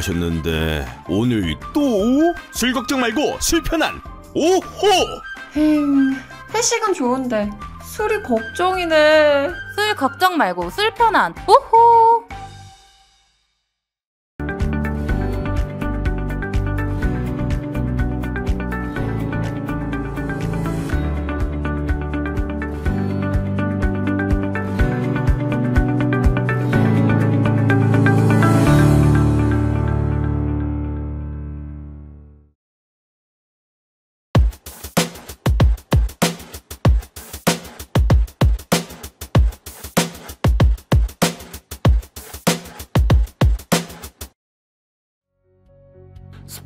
마셨는데 오늘 또? 술 걱정 말고 술 편한 오호! 힝, 회식은 좋은데 술이 걱정이네. 술 걱정 말고 술 편한 오호!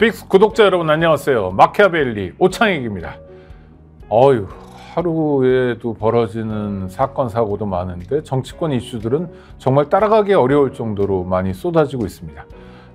빅스 구독자 여러분 안녕하세요 마키아벨리 오창익입니다 어휴 하루에도 벌어지는 사건 사고도 많은데 정치권 이슈들은 정말 따라가기 어려울 정도로 많이 쏟아지고 있습니다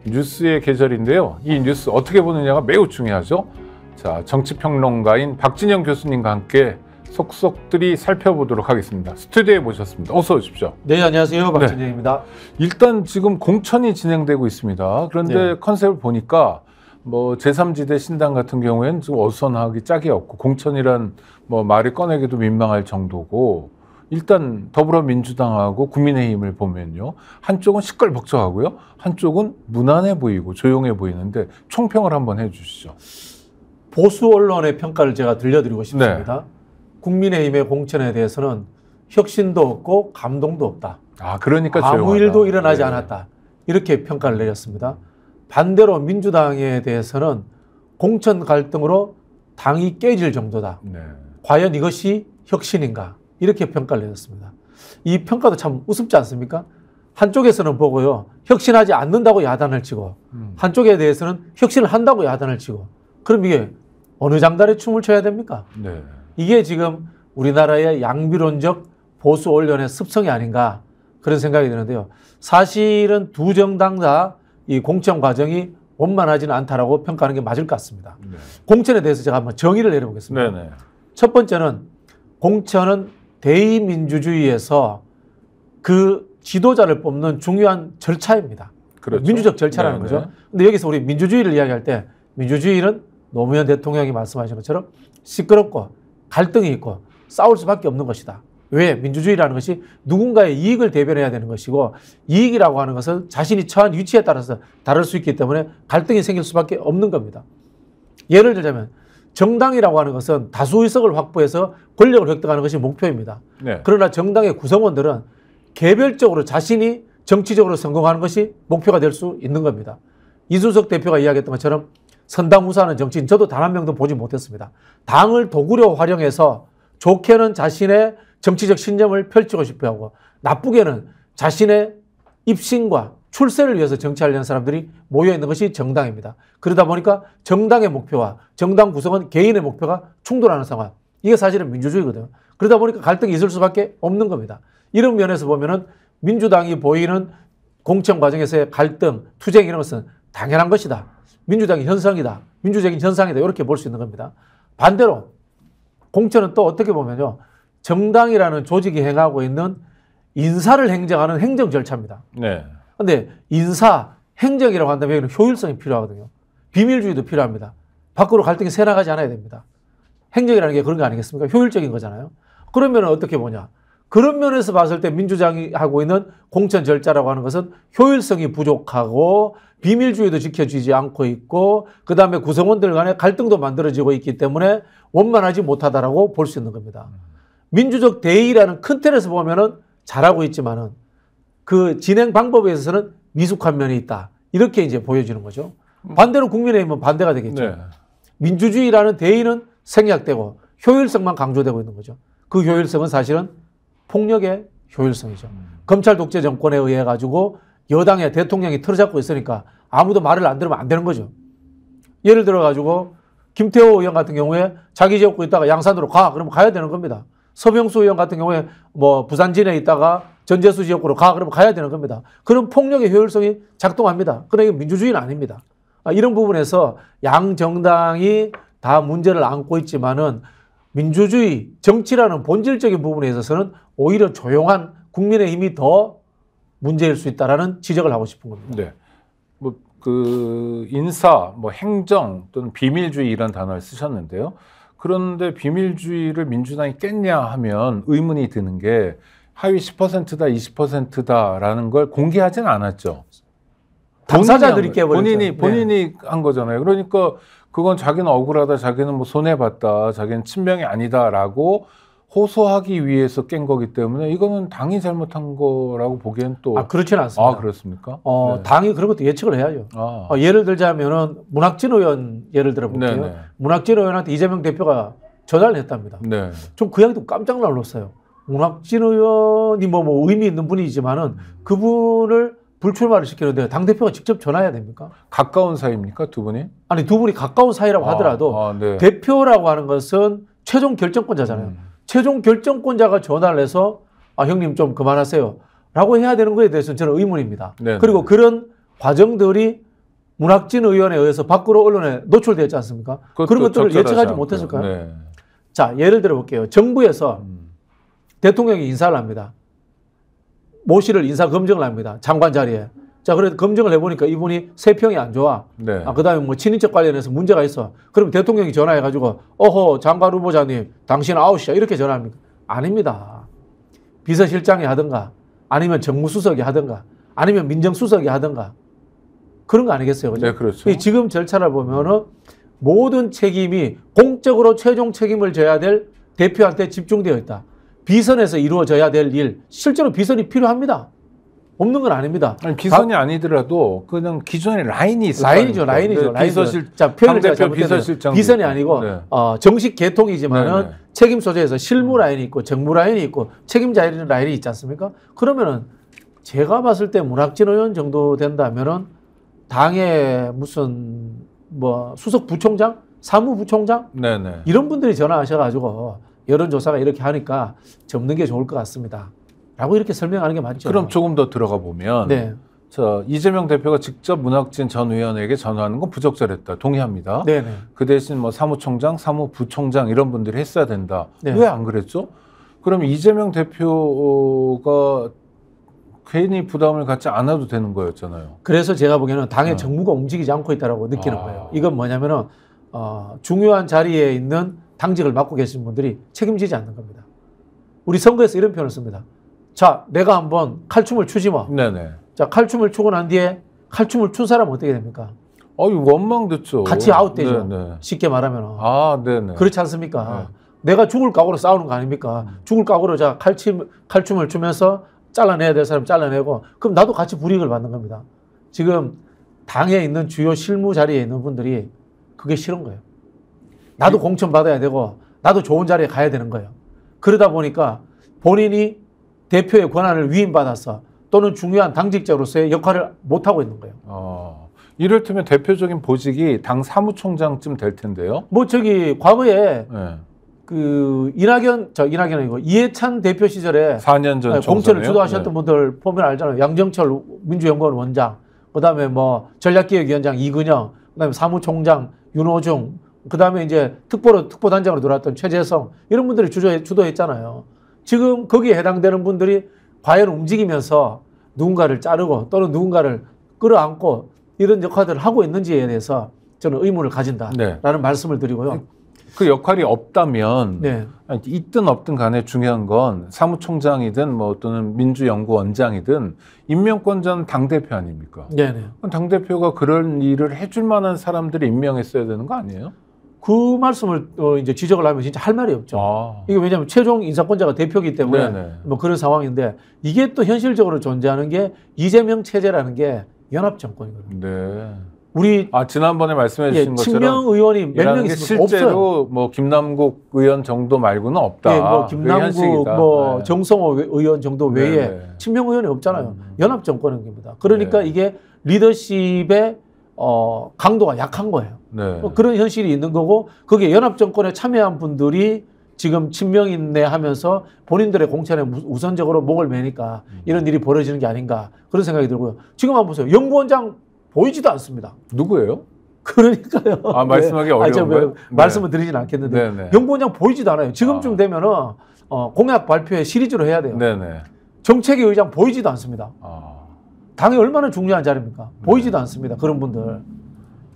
뉴스의 계절인데요 이 뉴스 어떻게 보느냐가 매우 중요하죠 자 정치평론가인 박진영 교수님과 함께 속속들이 살펴보도록 하겠습니다. 스튜디오에 모셨습니다. 어서 오십시오. 네, 안녕하세요. 네. 박진영입니다. 네. 일단 지금 공천이 진행되고 있습니다. 그런데 네. 컨셉을 보니까 뭐 제3지대 신당 같은 경우에는 좀금 어선하기 짝이 없고 공천이란 뭐 말을 꺼내기도 민망할 정도고 일단 더불어민주당하고 국민의힘을 보면요. 한쪽은 시끌벅적하고요. 한쪽은 무난해 보이고 조용해 보이는데 총평을 한번 해 주시죠. 보수 언론의 평가를 제가 들려드리고 네. 싶습니다. 네. 국민의힘의 공천에 대해서는 혁신도 없고 감동도 없다. 아, 그러니까 아무 조용하다. 일도 일어나지 네. 않았다. 이렇게 평가를 내렸습니다. 반대로 민주당에 대해서는 공천 갈등으로 당이 깨질 정도다. 네. 과연 이것이 혁신인가? 이렇게 평가를 내렸습니다. 이 평가도 참 우습지 않습니까? 한쪽에서는 보고요. 혁신하지 않는다고 야단을 치고 음. 한쪽에 대해서는 혁신을 한다고 야단을 치고 그럼 이게 어느 장단에 춤을 춰야 됩니까? 네. 이게 지금 우리나라의 양비론적 보수 언론의 습성이 아닌가 그런 생각이 드는데요. 사실은 두 정당 다이 공천 과정이 원만하지는 않다라고 평가하는 게 맞을 것 같습니다. 네. 공천에 대해서 제가 한번 정의를 내려보겠습니다. 네네. 네. 첫 번째는 공천은 대의민주주의에서 그 지도자를 뽑는 중요한 절차입니다. 그렇죠. 민주적 절차라는 네네. 거죠. 네. 근데 여기서 우리 민주주의를 이야기할 때 민주주의는 노무현 대통령이 말씀하신 것처럼 시끄럽고 갈등이 있고 싸울 수밖에 없는 것이다. 왜? 민주주의라는 것이 누군가의 이익을 대변해야 되는 것이고 이익이라고 하는 것은 자신이 처한 위치에 따라서 다를 수 있기 때문에 갈등이 생길 수밖에 없는 겁니다. 예를 들자면 정당이라고 하는 것은 다수 의석을 확보해서 권력을 획득하는 것이 목표입니다. 네. 그러나 정당의 구성원들은 개별적으로 자신이 정치적으로 성공하는 것이 목표가 될 수 있는 겁니다. 이준석 대표가 이야기했던 것처럼 선당 후사는 하 정치인 저도 단 한 명도 보지 못했습니다. 당을 도구로 활용해서 좋게는 자신의 정치적 신념을 펼치고 싶어하고 나쁘게는 자신의 입신과 출세를 위해서 정치하려는 사람들이 모여 있는 것이 정당입니다. 그러다 보니까 정당의 목표와 정당 구성은 개인의 목표가 충돌하는 상황. 이게 사실은 민주주의거든요. 그러다 보니까 갈등이 있을 수밖에 없는 겁니다. 이런 면에서 보면은 민주당이 보이는 공천 과정에서의 갈등, 투쟁 이런 것은 당연한 것이다. 민주당이 현상이다. 민주적인 현상이다. 이렇게 볼 수 있는 겁니다. 반대로 공천은 또 어떻게 보면요. 정당이라는 조직이 행하고 있는 인사를 행정하는 행정 절차입니다. 네. 근데 인사, 행정이라고 한다면 여기는 효율성이 필요하거든요. 비밀주의도 필요합니다. 밖으로 갈등이 새나가지 않아야 됩니다. 행정이라는 게 그런 거 아니겠습니까? 효율적인 거잖아요. 그러면 어떻게 보냐? 그런 면에서 봤을 때 민주당이 하고 있는 공천 절차라고 하는 것은 효율성이 부족하고 비밀주의도 지켜지지 않고 있고 그 다음에 구성원들 간의 갈등도 만들어지고 있기 때문에 원만하지 못하다라고 볼 수 있는 겁니다. 민주적 대의라는 큰 틀에서 보면은 잘하고 있지만은 그 진행 방법에 있어서는 미숙한 면이 있다. 이렇게 이제 보여지는 거죠. 반대로 국민의힘은 반대가 되겠죠. 네. 민주주의라는 대의는 생략되고 효율성만 강조되고 있는 거죠. 그 효율성은 사실은 폭력의 효율성이죠. 음. 검찰 독재 정권에 의해 가지고 여당의 대통령이 틀어잡고 있으니까 아무도 말을 안 들으면 안 되는 거죠. 예를 들어 가지고 김태호 의원 같은 경우에 자기 지역구 있다가 양산으로 가 그러면 가야 되는 겁니다. 서병수 의원 같은 경우에 뭐 부산진에 있다가 전제수 지역으로 가 그러면 가야 되는 겁니다. 그런 폭력의 효율성이 작동합니다. 그러니까 민주주의는 아닙니다. 아, 이런 부분에서 양 정당이 다 문제를 안고 있지만은 민주주의 정치라는 본질적인 부분에 있어서는 오히려 조용한 국민의 힘이 더 문제일 수 있다라는 지적을 하고 싶은 겁니다. 네. 뭐 그 인사, 뭐 행정 또는 비밀주의 이런 단어를 쓰셨는데요. 그런데 비밀주의를 민주당이 깼냐 하면 의문이 드는 게 하위 10%다, 20%다라는 걸 공개하진 않았죠. 당사자들이 깨버렸죠. 본인이 본인이 네. 한 거잖아요. 그러니까 그건 자기는 억울하다, 자기는 뭐 손해 봤다, 자기는 친명이 아니다라고 호소하기 위해서 깬 거기 때문에 이거는 당이 잘못한 거라고 보기엔 또. 아, 그렇지는 않습니다. 아, 그렇습니까? 어, 네. 당이 그런 것도 예측을 해야죠. 아. 어, 예를 들자면은 문학진 의원 예를 들어볼게요. 네네. 네. 문학진 의원한테 이재명 대표가 전화를 했답니다. 네. 좀그 양도 깜짝 놀랐어요. 문학진 의원이 뭐, 뭐 의미 있는 분이지만은 그분을 불출마를 시키는데 당 대표가 직접 전화해야 됩니까? 가까운 사이입니까 두 분이? 아니 두 분이 가까운 사이라고 아, 하더라도 아, 네. 대표라고 하는 것은 최종 결정권자잖아요. 음. 최종 결정권자가 전화를 해서 아 형님 좀 그만하세요. 라고 해야 되는 거에 대해서는 저는 의문입니다. 네네. 네. 그리고 그런 과정들이 문학진 의원에 의해서 밖으로 언론에 노출되었지 않습니까? 그런 것들을 예측하지 못했을까요? 네. 자, 예를 들어 볼게요. 정부에서 음. 대통령이 인사를 합니다. 모 씨를 인사 검증을 합니다. 장관 자리에. 자, 그래서 검증을 해보니까 이분이 세평이 안 좋아. 네. 아, 그 다음에 뭐 친인척 관련해서 문제가 있어. 그럼 대통령이 전화해가지고, 어허, 장관 후보자님, 당신 아웃이야. 이렇게 전화합니까? 아닙니다. 비서실장이 하든가, 아니면 정무수석이 하든가, 아니면 민정수석이 하든가. 그런 거 아니겠어요? 그죠? 네, 그렇죠. 지금 절차를 보면은 모든 책임이 공적으로 최종 책임을 져야 될 대표한테 집중되어 있다. 비선에서 이루어져야 될 일, 실제로 비선이 필요합니다. 없는 건 아닙니다. 아니, 비선이 다, 아니더라도 그냥 기존의 라인이 있어요. 라인이죠, 그러니까 라인이죠. 네, 라인 비서실, 자표현 대표 비서실장 비선이 아니고 네. 어, 정식 개통이지만은 네, 네. 책임 소재에서 실무 음. 라인이 있고 정무 라인이 있고 책임자 라인이 있지 않습니까? 그러면은 제가 봤을 때 문학진 의원 정도 된다면은 당의 무슨 뭐 수석 부총장, 사무부총장 네, 네. 이런 분들이 전화하셔가지고 여론조사가 이렇게 하니까 접는 게 좋을 것 같습니다. 라고 이렇게 설명하는 게 맞죠. 그럼 조금 더 들어가 보면 네. 저 이재명 대표가 직접 문학진 전 의원에게 전화하는 건 부적절했다. 동의합니다. 네네. 네. 그 대신 뭐 사무총장, 사무부총장 이런 분들이 했어야 된다. 네. 왜안 그랬죠? 그럼 이재명 대표가 괜히 부담을 갖지 않아도 되는 거였잖아요. 그래서 제가 보기에는 당의 네. 정부가 움직이지 않고 있다라고 느끼는 아... 거예요. 이건 뭐냐면은 어, 중요한 자리에 있는 당직을 맡고 계신 분들이 책임지지 않는 겁니다. 우리 선거에서 이런 표현을 씁니다. 자, 내가 한번 칼춤을 추지 마. 네네. 자, 칼춤을 추고 난 뒤에 칼춤을 춘 사람 어떻게 됩니까? 아유, 원망 듣죠. 같이 아웃되죠. 네네. 네. 쉽게 말하면. 아, 네네. 그렇지 않습니까? 네. 내가 죽을 각오로 싸우는 거 아닙니까? 음. 죽을 각오로 자, 칼춤, 칼춤을 추면서 잘라내야 될 사람 잘라내고, 그럼 나도 같이 불이익을 받는 겁니다. 지금 당에 있는 주요 실무 자리에 있는 분들이 그게 싫은 거예요. 나도 공천 받아야 되고, 나도 좋은 자리에 가야 되는 거예요. 그러다 보니까 본인이 대표의 권한을 위임받아서 또는 중요한 당직자로서의 역할을 못하고 있는 거예요. 어, 이를테면 대표적인 보직이 당 사무총장쯤 될 텐데요. 뭐 저기 과거에 네. 그 이낙연 저 이낙연 이고 이해찬 대표 시절에 4년 전 네, 공천을 주도하셨던 네. 분들 보면 알잖아요. 양정철 민주연구원 원장, 그다음에 뭐 전략기획위원장 이근영, 그다음에 사무총장 윤호중, 그다음에 이제 특보로 특보단장으로 들어왔던 최재성 이런 분들이 주도했잖아요. 지금 거기에 해당되는 분들이 과연 움직이면서 누군가를 자르고 또는 누군가를 끌어안고 이런 역할들을 하고 있는지에 대해서 저는 의문을 가진다라는 네. 말씀을 드리고요. 그 역할이 없다면 네. 있든 없든 간에 중요한 건 사무총장이든 뭐 또는 민주연구원장이든 임명권자는 당대표 아닙니까? 네, 네. 당대표가 그런 일을 해줄 만한 사람들이 임명했어야 되는 거 아니에요? 그 말씀을 어 이제 지적을 하면 진짜 할 말이 없죠. 아. 이게 왜냐하면 최종 인사권자가 대표기 때문에 네네. 네. 뭐 그런 상황인데 이게 또 현실적으로 존재하는 게 이재명 체제라는 게 연합 정권이거든요. 네. 우리 아 지난번에 말씀해 주신 예, 것처럼 친명 의원이 몇 명 있습니까? 실제로 뭐 김남국 의원 정도 말고는 없다. 예, 뭐 김남국 뭐 네. 정성호 의원 정도 외에 네. 네. 친명 의원이 없잖아요. 음. 연합 정권입니다. 그러니까 네. 이게 리더십의 어, 강도가 약한 거예요. 네. 뭐 그런 현실이 있는 거고 그게 연합정권에 참여한 분들이 지금 친명인네 하면서 본인들의 공천에 우선적으로 목을 매니까 음. 이런 일이 벌어지는 게 아닌가 그런 생각이 들고요. 지금 한번 보세요. 연구원장 보이지도 않습니다. 누구예요? 그러니까요. 아, 네. 말씀하기 뭐 어려운가요? 네. 말씀을 드리진 않겠는데 네네. 네. 연구원장 보이지도 않아요. 지금쯤 아. 되면은 어, 공약 발표에 시리즈로 해야 돼요. 네네. 네. 정책위 의장 보이지도 않습니다. 아. 당이 얼마나 중요한 자리입니까? 보이지도 네. 않습니다. 그런 분들.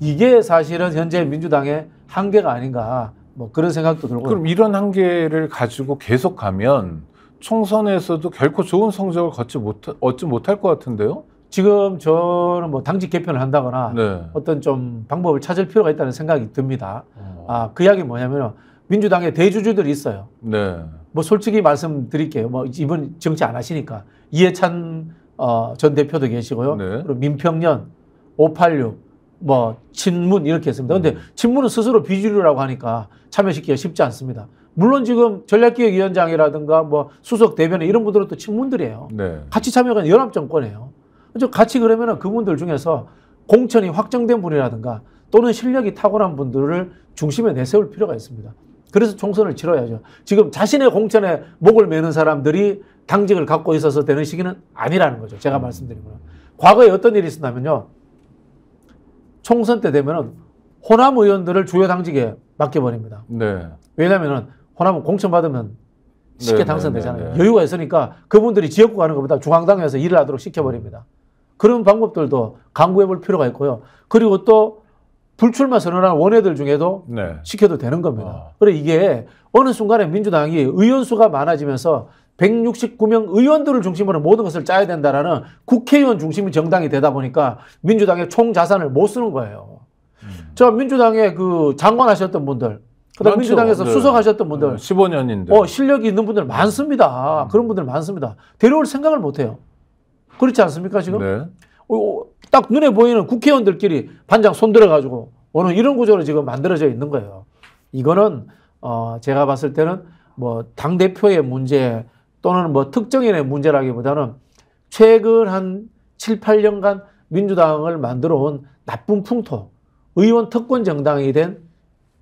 이게 사실은 현재 민주당의 한계가 아닌가 뭐 그런 생각도 들고 그럼 이런 한계를 가지고 계속 가면 총선에서도 결코 좋은 성적을 걷지 못, 얻지 못할 것 같은데요? 지금 저는 뭐 당직 개편을 한다거나 네. 어떤 좀 방법을 찾을 필요가 있다는 생각이 듭니다. 어. 아, 그 이야기 뭐냐면 민주당의 대주주들이 있어요. 네. 뭐 솔직히 말씀드릴게요. 뭐 이번 정치 안 하시니까 이해찬 어, 전 대표도 계시고요. 네. 그리고 민평년, 586, 뭐 친문 이렇게 했습니다. 근데 음. 친문은 스스로 비주류라고 하니까 참여시키기가 쉽지 않습니다. 물론 지금 전략기획위원장이라든가 뭐 수석 대변인 이런 분들은 또 친문들이에요. 네. 같이 참여가 연합 정권이에요. 같이 그러면은 그분들 중에서 공천이 확정된 분이라든가 또는 실력이 탁월한 분들을 중심에 내세울 필요가 있습니다. 그래서 총선을 치러야죠. 지금 자신의 공천에 목을 매는 사람들이 당직을 갖고 있어서 되는 시기는 아니라는 거죠. 제가 말씀드리면. 과거에 어떤 일이 있었냐면요. 총선 때 되면은 호남 의원들을 주요 당직에 맡겨버립니다. 네. 왜냐면은 호남은 공천받으면 쉽게 네, 네 당선되잖아요. 네, 네, 여유가 있으니까 그분들이 지역구 가는 것보다 중앙당에서 일을 하도록 시켜버립니다. 그런 방법들도 강구해 볼 필요가 있고요. 그리고 또 불출마 선언한 원회들 중에도 네. 시켜도 되는 겁니다. 아. 그래 이게 어느 순간에 민주당이 의원수가 많아지면서 169명 의원들을 중심으로 모든 것을 짜야 된다라는 국회의원 중심의 정당이 되다 보니까 민주당의 총 자산을 못 쓰는 거예요. 음. 저 민주당의 그 장관 하셨던 분들, 그다음 민주당에서 네. 수석하셨던 분들, 15년인데, 어 실력이 있는 분들 많습니다. 음. 그런 분들 많습니다. 데려올 생각을 못 해요. 그렇지 않습니까 지금? 네. 어, 어, 딱 눈에 보이는 국회의원들끼리 반장 손들어 가지고 오늘 이런 구조로 지금 만들어져 있는 거예요. 이거는 어 제가 봤을 때는 뭐 당 대표의 문제 또는 뭐 특정인의 문제라기보다는 최근 한 7, 8년간 민주당을 만들어 온 나쁜 풍토, 의원 특권 정당이 된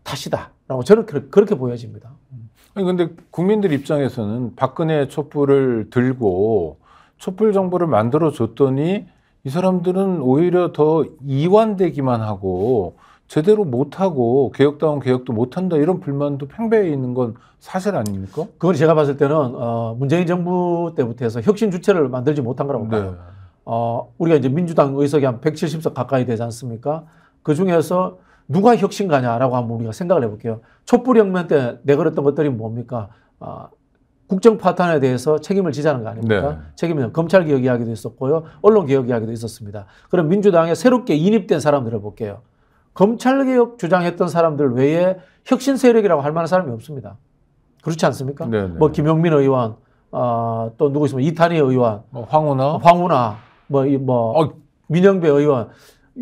탓이다라고 저는 그렇게 보여집니다. 아니 근데 국민들 입장에서는 박근혜 촛불을 들고 촛불 정부를 만들어 줬더니 이 사람들은 오히려 더 이완되기만 하고 제대로 못하고 개혁다운 개혁도 못한다 이런 불만도 팽배해 있는 건 사실 아닙니까? 그건 제가 봤을 때는 어, 문재인 정부 때부터 해서 혁신 주체를 만들지 못한 거라고 네. 봐요. 네. 어, 우리가 이제 민주당 의석이 한 170석 가까이 되지 않습니까? 그 중에서 누가 혁신가냐라고 한번 우리가 생각을 해볼게요. 촛불혁명 때 내걸었던 것들이 뭡니까? 어, 국정 파탄에 대해서 책임을 지자는 거 아닙니까? 네. 책임은 검찰 개혁 이야기도 있었고요. 언론 개혁 이야기도 있었습니다. 그럼 민주당에 새롭게 인입된 사람들을 볼게요. 검찰개혁 주장했던 사람들 외에 혁신 세력이라고 할 만한 사람이 없습니다. 그렇지 않습니까? 네네. 네. 뭐 김용민 의원, 어, 또 누구 있으면 이탄희 의원, 어, 어, 뭐 황우나, 황우나, 뭐뭐 뭐 어, 민영배 의원.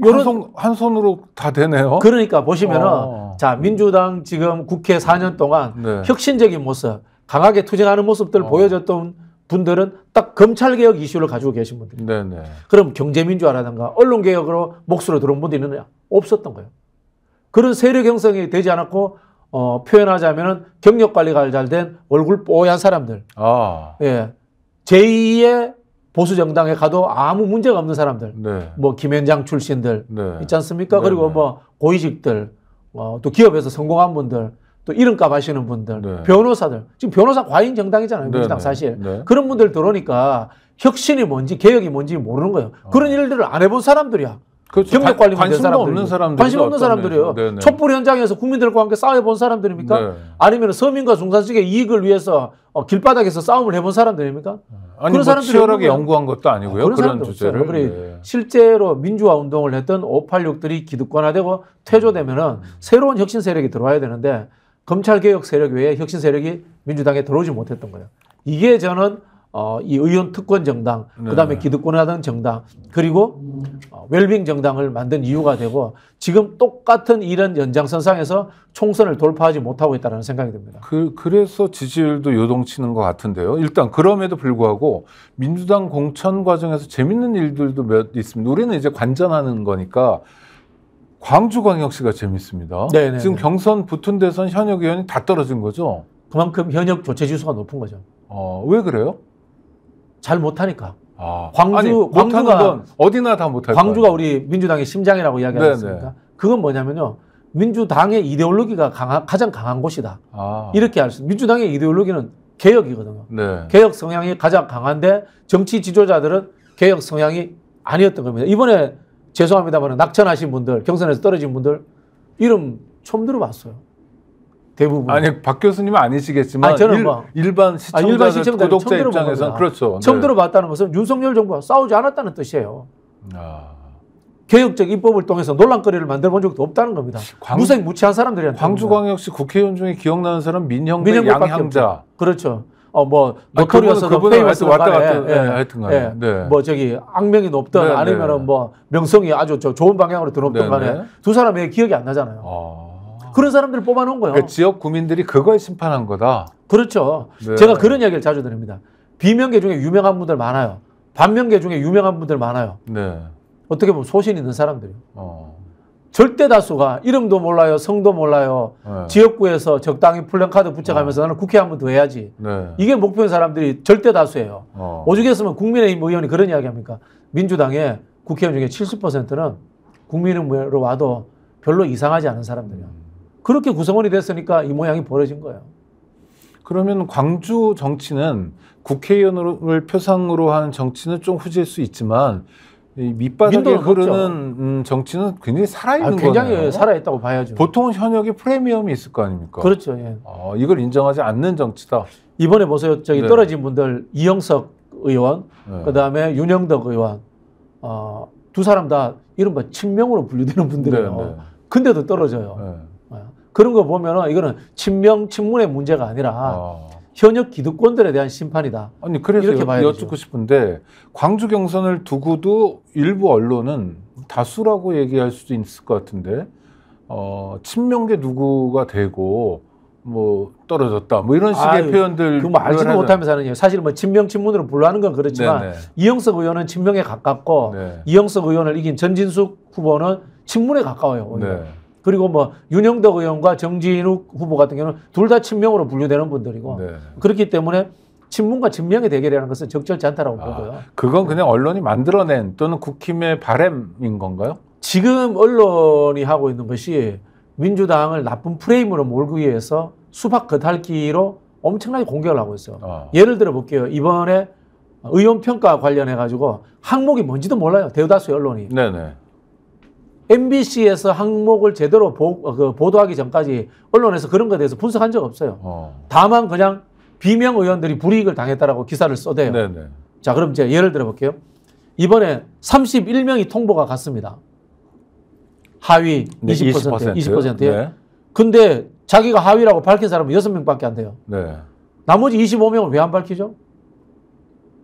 요런 한, 손, 한 손으로 다 되네요. 그러니까 보시면은 어. 어. 자 민주당 지금 국회 4년 동안 네. 혁신적인 모습, 강하게 투쟁하는 모습들 을 어. 보여줬던 분들은 딱 검찰개혁 이슈를 가지고 계신 분들. 네네. 그럼 경제민주화라든가 언론개혁으로 목소리 들어온 분들이 있느냐? 없었던 거예요. 그런 세력 형성이 되지 않았고 어, 표현하자면은 경력 관리가 잘 된 얼굴 뽀얀 사람들. 아. 예. 제2의 보수 정당에 가도 아무 문제가 없는 사람들. 네. 뭐 김현장 출신들 네. 있지 않습니까? 네 그리고 네. 뭐 고위직들, 어, 또 기업에서 성공한 분들, 또 이름값 하시는 분들, 네. 변호사들. 지금 변호사 과잉 정당이잖아요. 네, 민주당 네 사실. 네. 그런 분들 들어오니까 혁신이 뭔지 개혁이 뭔지 모르는 거예요. 그런 아. 일들을 안 해본 사람들이야. 그렇죠. 경력 관리 관심도 사람들이고. 없는 사람들 관심 없는 사람들이에요. 네네. 촛불 현장에서 국민들과 함께 싸워본 사람들입니까? 네. 아니면 서민과 중산층의 이익을 위해서 어, 길바닥에서 싸움을 해본 사람들입니까? 아니, 그런 뭐 사람들이 연구한 것도 아니고요. 아, 그런, 그런 주제를 네. 실제로 민주화 운동을 했던 586들이 기득권화되고 퇴조되면은 음. 새로운 혁신 세력이 들어와야 되는데 검찰 개혁 세력 외에 혁신 세력이 민주당에 들어오지 못했던 거예요. 이게 저는 어, 이 의원 특권 정당, 그 다음에 네. 기득권을 하던 정당, 그리고 어, 웰빙 정당을 만든 이유가 되고 지금 똑같은 이런 연장선상에서 총선을 돌파하지 못하고 있다는 생각이 듭니다. 그, 그래서 지지율도 요동치는 것 같은데요. 일단 그럼에도 불구하고 민주당 공천 과정에서 재밌는 일들도 몇 있습니다. 우리는 이제 관전하는 거니까 광주광역시가 재밌습니다. 네네네. 네, 지금 네. 경선 붙은 대선 현역 의원이 다 떨어진 거죠? 그만큼 현역 교체 지수가 높은 거죠. 어, 왜 그래요? 잘 못하니까. 아. 광주 아니, 광주가 어디나 다 못할 광주가 거예요. 우리 민주당의 심장이라고 이야기하지 습니까 그건 뭐냐면요. 민주당의 이데올로기가 강한, 가장 강한 곳이다. 아. 이렇게 알 수. 민주당의 이데올로기는 개혁이거든요. 네. 개혁 성향이 가장 강한데 정치 지도자들은 개혁 성향이 아니었던 겁니다. 이번에 죄송합니다만 낙천하신 분들, 경선에서 떨어진 분들 이름 처음 들어봤어요. 대부분. 아니 박 교수님은 아니시겠지만 아니, 저는 뭐, 일, 반 시청자, 아니, 일반 아, 구독자 입장에서 그렇죠. 네. 처음 네. 들어봤다는 것은 윤석열 정부와 싸우지 않았다는 뜻이에요. 아... 개혁적 입법을 통해서 논란거리를 만들어 본 적도 없다는 겁니다. 광... 무색무취한 사람들이한 광주광역시 국회의원 중에 기억나는 사람 민형배, 양향자. 그렇죠. 어뭐 아, 노토리어서 페이머스 왔다 갔다 예, 예, 예 하여튼간에 예, 네. 뭐 저기 악명이 높던 네, 네, 아니면은 네. 뭐 명성이 아주 저 좋은 방향으로 들어오던 네, 간에 두 사람의 기억이 안 나잖아요. 아... 그런 사람들을 뽑아놓은 거예요. 그 지역 구민들이 그걸 심판한 거다. 그렇죠. 네. 제가 그런 이야기를 자주 드립니다. 비명계 중에 유명한 분들 많아요. 반명계 중에 유명한 분들 많아요. 네. 어떻게 보면 소신 있는 사람들이 어. 절대 다수가 이름도 몰라요, 성도 몰라요. 네. 지역구에서 적당히 플랜카드 붙여가면서 어. 나는 국회 한번 더 해야지. 네. 이게 목표인 사람들이 절대 다수예요. 어. 오죽했으면 국민의힘 의원이 그런 이야기합니까? 민주당의 국회의원 중에 70%는 국민의힘으로 와도 별로 이상하지 않은 사람들이야. 그렇게 구성원이 됐으니까 이 모양이 벌어진 거예요. 그러면 광주 정치는 국회의원을 표상으로 하는 정치는 좀 후질 수 있지만 밑바닥에 흐르는 음, 정치는 굉장히 살아있는 아, 굉장히 거네요. 살아있다고 봐야죠. 보통현역이 프리미엄이 있을 거 아닙니까? 그렇죠. 예. 아, 이걸 인정하지 않는 정치다. 이번에 보세요. 저기 네. 떨어진 분들 이영석 의원, 네. 그다음에 윤영덕 의원 어, 두 사람 다 이른바 친명으로 분류되는 분들이에요. 네, 네. 근데도 떨어져요. 네. 그런 거 보면은 이거는 친명 친문의 문제가 아니라 아. 현역 기득권들에 대한 심판이다. 아니 그래서 이렇게 여, 쭙고 싶은데 광주 경선을 두고도 일부 언론은 다수라고 얘기할 수도 있을 것 같은데 어, 친명계 누구가 되고 뭐 떨어졌다 뭐 이런 식의 아유, 표현들 그뭐 거 알지도 못하면서는요 사실 뭐 친명 친문으로 불러하는건 그렇지만 네네. 네. 이영석 의원은 친명에 가깝고 네. 이영석 의원을 이긴 전진숙 후보는 친문에 가까워요 오늘. 네. 그리고 뭐 윤영덕 의원과 정진욱 후보 같은 경우는 둘 다 친명으로 분류되는 분들이고 네. 그렇기 때문에 친문과 친명의 대결이라는 것은 적절치 않다라고 아, 보고요. 그건 그냥 네. 언론이 만들어낸 또는 국힘의 바램인 건가요? 지금 언론이 하고 있는 것이 민주당을 나쁜 프레임으로 몰기 위해서 수박 겉핥기로 엄청나게 공격을 하고 있어요. 아. 예를 들어 볼게요. 이번에 의원 평가 관련해 가지고 항목이 뭔지도 몰라요. 대다수 언론이. 네네. MBC에서 항목을 제대로 보, 어, 그 보도하기 전까지 언론에서 그런 것에 대해서 분석한 적 없어요. 어. 다만 그냥 비명 의원들이 불이익을 당했다라고 기사를 써대요. 네네. 네. 자, 그럼 이제 예를 들어 볼게요. 이번에 31명이 통보가 갔습니다. 하위 20%, 20%. 예. 네. 근데 자기가 하위라고 밝힌 사람은 6명밖에 안 돼요. 네. 나머지 2 5명은왜 안 밝히죠?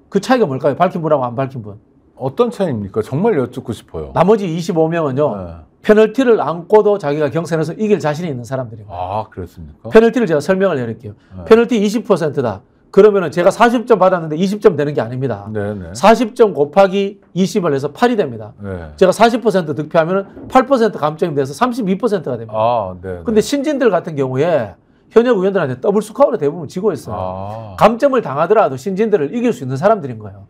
그 차이가 뭘까요? 밝힌 분하고 안 밝힌 분. 어떤 차이입니까? 정말 여쭙고 싶어요. 나머지 25명은요. 네. 페널티를 안고도 자기가 경선에서 이길 자신이 있는 사람들이에요. 아, 그렇습니까? 페널티를 제가 설명을 해드릴게요. 네. 페널티 20%다. 그러면은 제가 40점 받았는데 20점 되는 게 아닙니다. 네네. 40점 곱하기 20을 해서 8이 됩니다. 네. 제가 40% 득표하면은 8% 감점이 돼서 32%가 됩니다. 아, 네, 네. 근데 신진들 같은 경우에 현역 의원들한테 더블 스카우로 대부분 지고 있어요. 아. 감점을 당하더라도 신진들을 이길 수 있는 사람들인 거예요.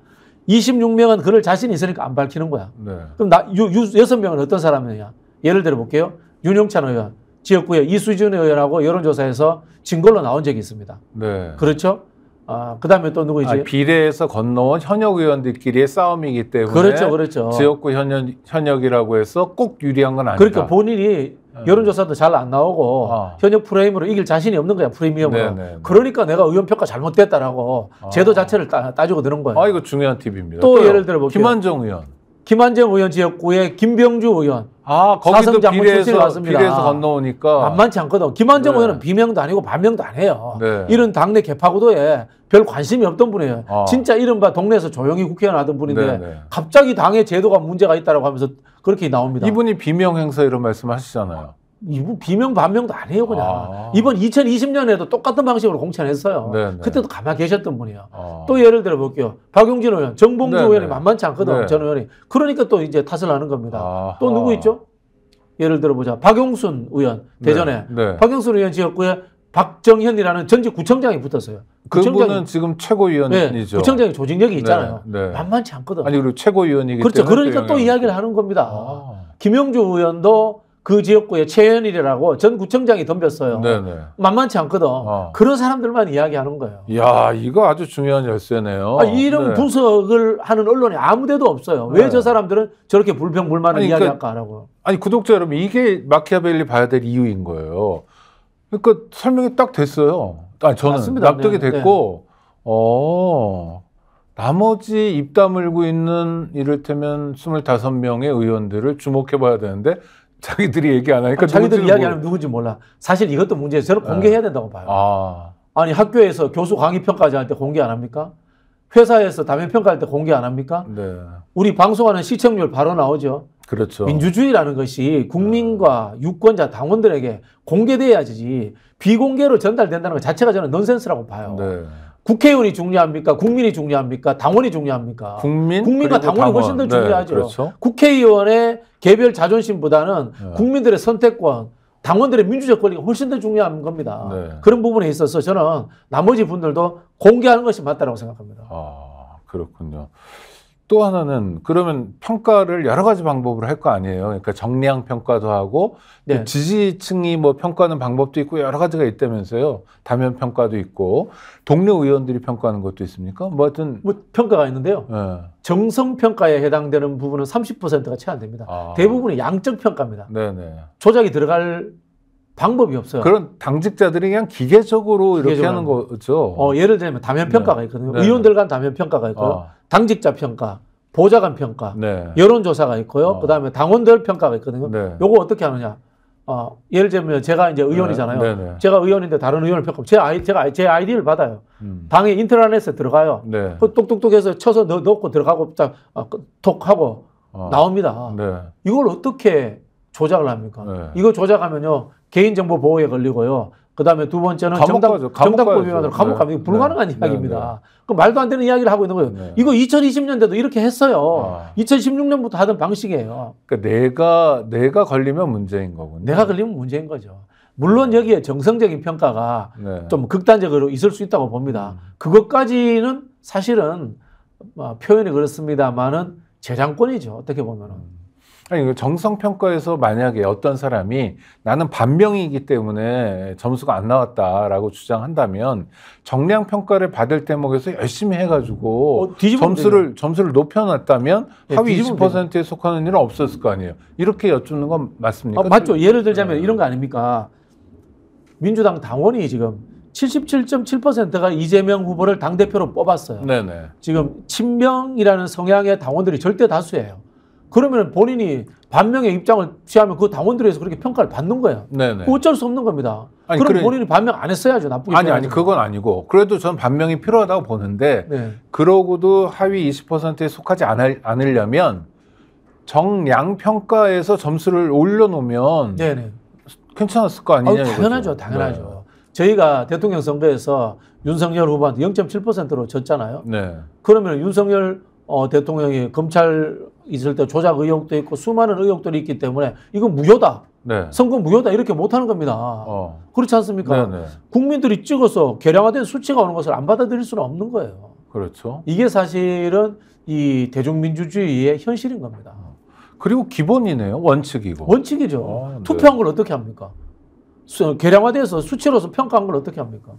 26명은 그를 자신이 있으니까 안 밝히는 거야. 네. 그럼 나, 유, 유, 6명은 어떤 사람이냐? 예를 들어 볼게요. 윤용찬 의원, 지역구의 이수진 의원하고 여론조사에서 진 걸로 나온 적이 있습니다. 네. 그렇죠? 아, 그 다음에 또 누구이지? 아, 비례에서 건너온 현역 의원들끼리의 싸움이기 때문에. 그렇죠, 그렇죠. 지역구 현역, 현역이라고 해서 꼭 유리한 건 아니다. 그러니까 본인이 음. 여론조사도 잘 안 나오고 아. 현역 프레임으로 이길 자신이 없는 거야 프리미엄으로. 네네. 네, 네. 그러니까 내가 의원 평가 잘못됐다라고 아. 제도 자체를 따, 따지고 드는 거예요. 아 이거 중요한 팁입니다. 또, 또 예를 들어 볼게요. 김한정 의원. 김한정 의원 지역구에 김병주 의원 아 거기도 비례에서 비례에서 건너오니까 만만치 않거든. 김한정 네. 의원은 비명도 아니고 반명도 안 해요. 네. 이런 당내 개파구도에 별 관심이 없던 분이에요. 아. 진짜 이른바 동네에서 조용히 국회의원 하던 분인데 네네. 네. 갑자기 당의 제도가 문제가 있다고 하면서 그렇게 나옵니다. 이분이 비명 행사 이런 말씀하시잖아요. 이분 비명 반명도 안해요 그냥 아. 이번 2020년에도 똑같은 방식으로 공천했어요. 네네. 그때도 가만히 계셨던 분이에요. 아. 또 예를 들어 볼게요. 박용진 의원, 정봉주 네네. 네. 의원이 만만치 않거든요. 네. 전 의원이 그러니까 또 이제 탓을 하는 겁니다. 아또 누구 있죠? 예를 들어보자 박용순 의원 네. 대전에 네. 박용순 의원 지역구에 박정현이라는 전직 구청장이 붙었어요. 구청장이, 지금 최고위원이죠. 네, 구청장의 조직력이 네, 있잖아요. 네, 네. 만만치 않거든. 아니 그리고 최고위원이기 그렇죠. 그러니까 또 이야기를 하는 겁니다. 아. 김영주 의원도 그 지역구에 최현일이라고 전 구청장이 덤볐어요. 네네. 만만치 않거든. 어. 그런 사람들만 이야기하는 거예요. 야 이거 아주 중요한 열쇠네요. 아, 이런 네. 분석을 하는 언론이 아무데도 없어요. 왜저 네. 사람들은 저렇게 불평불만한 그 이야기할까 라 하고. 아니, 구독자 여러분, 이게 마키아벨리 봐야 될 이유인 거예요. 그러니까 설명이 딱 됐어요. 아, 저는 맞습니다. 납득이 네. 됐고, 네. 어, 나머지 입 다물고 있는 이를테면 25명의 의원들을 주목해 봐야 되는데 자기들이 얘기 안 하니까 아, 자기들이 이야기 하면 누군지 몰라. 사실 이것도 문제예요. 저는 네. 공개해야 된다고 봐요. 아. 아니 학교에서 교수 강의 평가자할때 공개 안 합니까? 회사에서 담임 평가할 때 공개 안 합니까? 네. 우리 방송하는 시청률 바로 나오죠. 그렇죠. 민주주의라는 것이 국민과 네. 유권자 당원들에게 공개돼야지 비공개로 전달된다는 것 자체가 저는 넌센스라고 봐요. 네. 국회의원이 중요합니까? 국민이 중요합니까? 당원이 중요합니까? 국민? 국민과 당원이 당원. 훨씬 더 네, 중요하죠. 네, 그렇죠. 국회의원의 개별 자존심보다는 네. 국민들의 선택권, 당원들의 민주적 권리가 훨씬 더 중요한 겁니다. 네. 그런 부분에 있어서 저는 나머지 분들도 공개하는 것이 맞다고 생각합니다. 아, 그렇군요. 또 하나는 그러면 평가를 여러 가지 방법으로 할 거 아니에요. 그러니까 정량 평가도 하고 네. 지지층이 뭐 평가하는 방법도 있고 여러 가지가 있다면서요. 다면 평가도 있고 동료 의원들이 평가하는 것도 있습니까? 뭐 하여튼 뭐 평가가 있는데요. 네. 정성 평가에 해당되는 부분은 30%가 채 안 됩니다. 아. 대부분은 양적 평가입니다. 네네. 조작이 들어갈 방법이 없어요. 그런 당직자들이 그냥 기계적으로 이 기계적으로 하는 거죠. 어, 예를 들면 당면 평가가 네. 있거든요. 네. 의원들 간 당면 평가가 있고요. 어. 당직자 평가, 보좌 관 평가, 네. 여론 조사가 있고요. 어. 그다음에 당원들 평가가 있거든요. 네. 요거 어떻게 하느냐? 어, 예를 들면 제가 이제 네. 의원이잖아요. 네, 제가 의원인데 다른 의원을 평가하면 제 아이 제가 제 아이디를 받아요. 음. 방에 인터넷에 들어가요. 네. 그 똑똑똑해서 쳐서 넣, 넣고 들어가고 딱 어, 그 톡하고 어. 나옵니다. 이걸 어떻게 조작을 합니까? 이거 조작하면요. 개인정보 보호에 걸리고요. 그 다음에 두 번째는 정당, 정당법 위반으로 감옥 네. 가면 불가능한 네. 네. 이야기입니다. 네. 그 말도 안 되는 이야기를 하고 있는 거예요. 네. 이거 2020년대도 이렇게 했어요. 아. 2016년부터 하던 방식이에요. 그러니까 내가, 내가 걸리면 문제인 거군요. 내가 걸리면 문제인 거죠. 물론 여기에 정성적인 평가가 좀 극단적으로 있을 수 있다고 봅니다. 음. 그것까지는 사실은 뭐 표현이 그렇습니다만은 재량권이죠. 어떻게 보면은. 음. 아니, 정성평가에서 만약에 어떤 사람이 나는 반명이기 때문에 점수가 안 나왔다라고 주장한다면 정량평가를 받을 대목에서 열심히 해가지고 어, 점수를, 점수를 높여놨다면 네, 하위 20%에 속하는 일은 없었을 거 아니에요. 이렇게 여쭙는 건 맞습니까? 아, 맞죠. 예를 들자면 네. 이런 거 아닙니까? 민주당 당원이 지금 77.7%가 이재명 후보를 당대표로 뽑았어요. 네네. 지금 친명이라는 성향의 당원들이 절대 다수예요. 그러면 본인이 반명의 입장을 취하면 그 당원들에서 그렇게 평가를 받는 거예요. 네네. 어쩔 수 없는 겁니다. 아니, 그럼 그래... 본인이 반명 안 했어야죠. 나쁘게 아니 아니 그건 뭐. 아니고 그래도 전 반명이 필요하다고 보는데 네. 그러고도 하위 20%에 속하지 않을, 않으려면 정량 평가에서 점수를 올려놓으면 네네. 괜찮았을 거 아니냐? 아, 당연하죠, 당연하죠. 네. 저희가 대통령 선거에서 윤석열 후보한테 0.7%로 졌잖아요. 네. 그러면 윤석열 어, 대통령이 검찰 있을 때 조작 의혹도 있고 수많은 의혹들이 있기 때문에 이건 무효다. 네. 선거 무효다 이렇게 못하는 겁니다. 어. 그렇지 않습니까? 네네. 네. 국민들이 찍어서 계량화된 수치가 오는 것을 안 받아들일 수는 없는 거예요. 그렇죠. 이게 사실은 이 대중민주주의의 현실인 겁니다. 어. 그리고 기본이네요. 원칙이고. 원칙이죠. 아, 네. 투표한 걸 어떻게 합니까? 수, 계량화돼서 수치로서 평가한 걸 어떻게 합니까?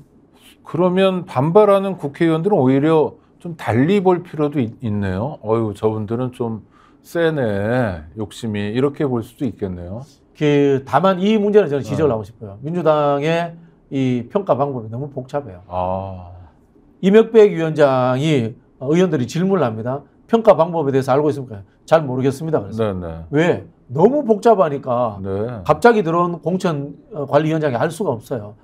그러면 반발하는 국회의원들은 오히려 좀 달리 볼 필요도 있, 네요 어유 저분들은 좀 세네 욕심이 이렇게 볼 수도 있겠네요. 그 다만 이 문제는 저는 지적 어. 하고 싶어요. 민주당의 이 평가 방법이 너무 복잡해요. 아. 이명백 위원장이 의원들이 질문을 합니다. 평가 방법에 대해서 알고 있습니까? 잘 모르겠습니다. 그래서 네네. 네. 왜 너무 복잡하니까 네. 갑자기 들어온 공천 관리위원장이 할 수가 없어요.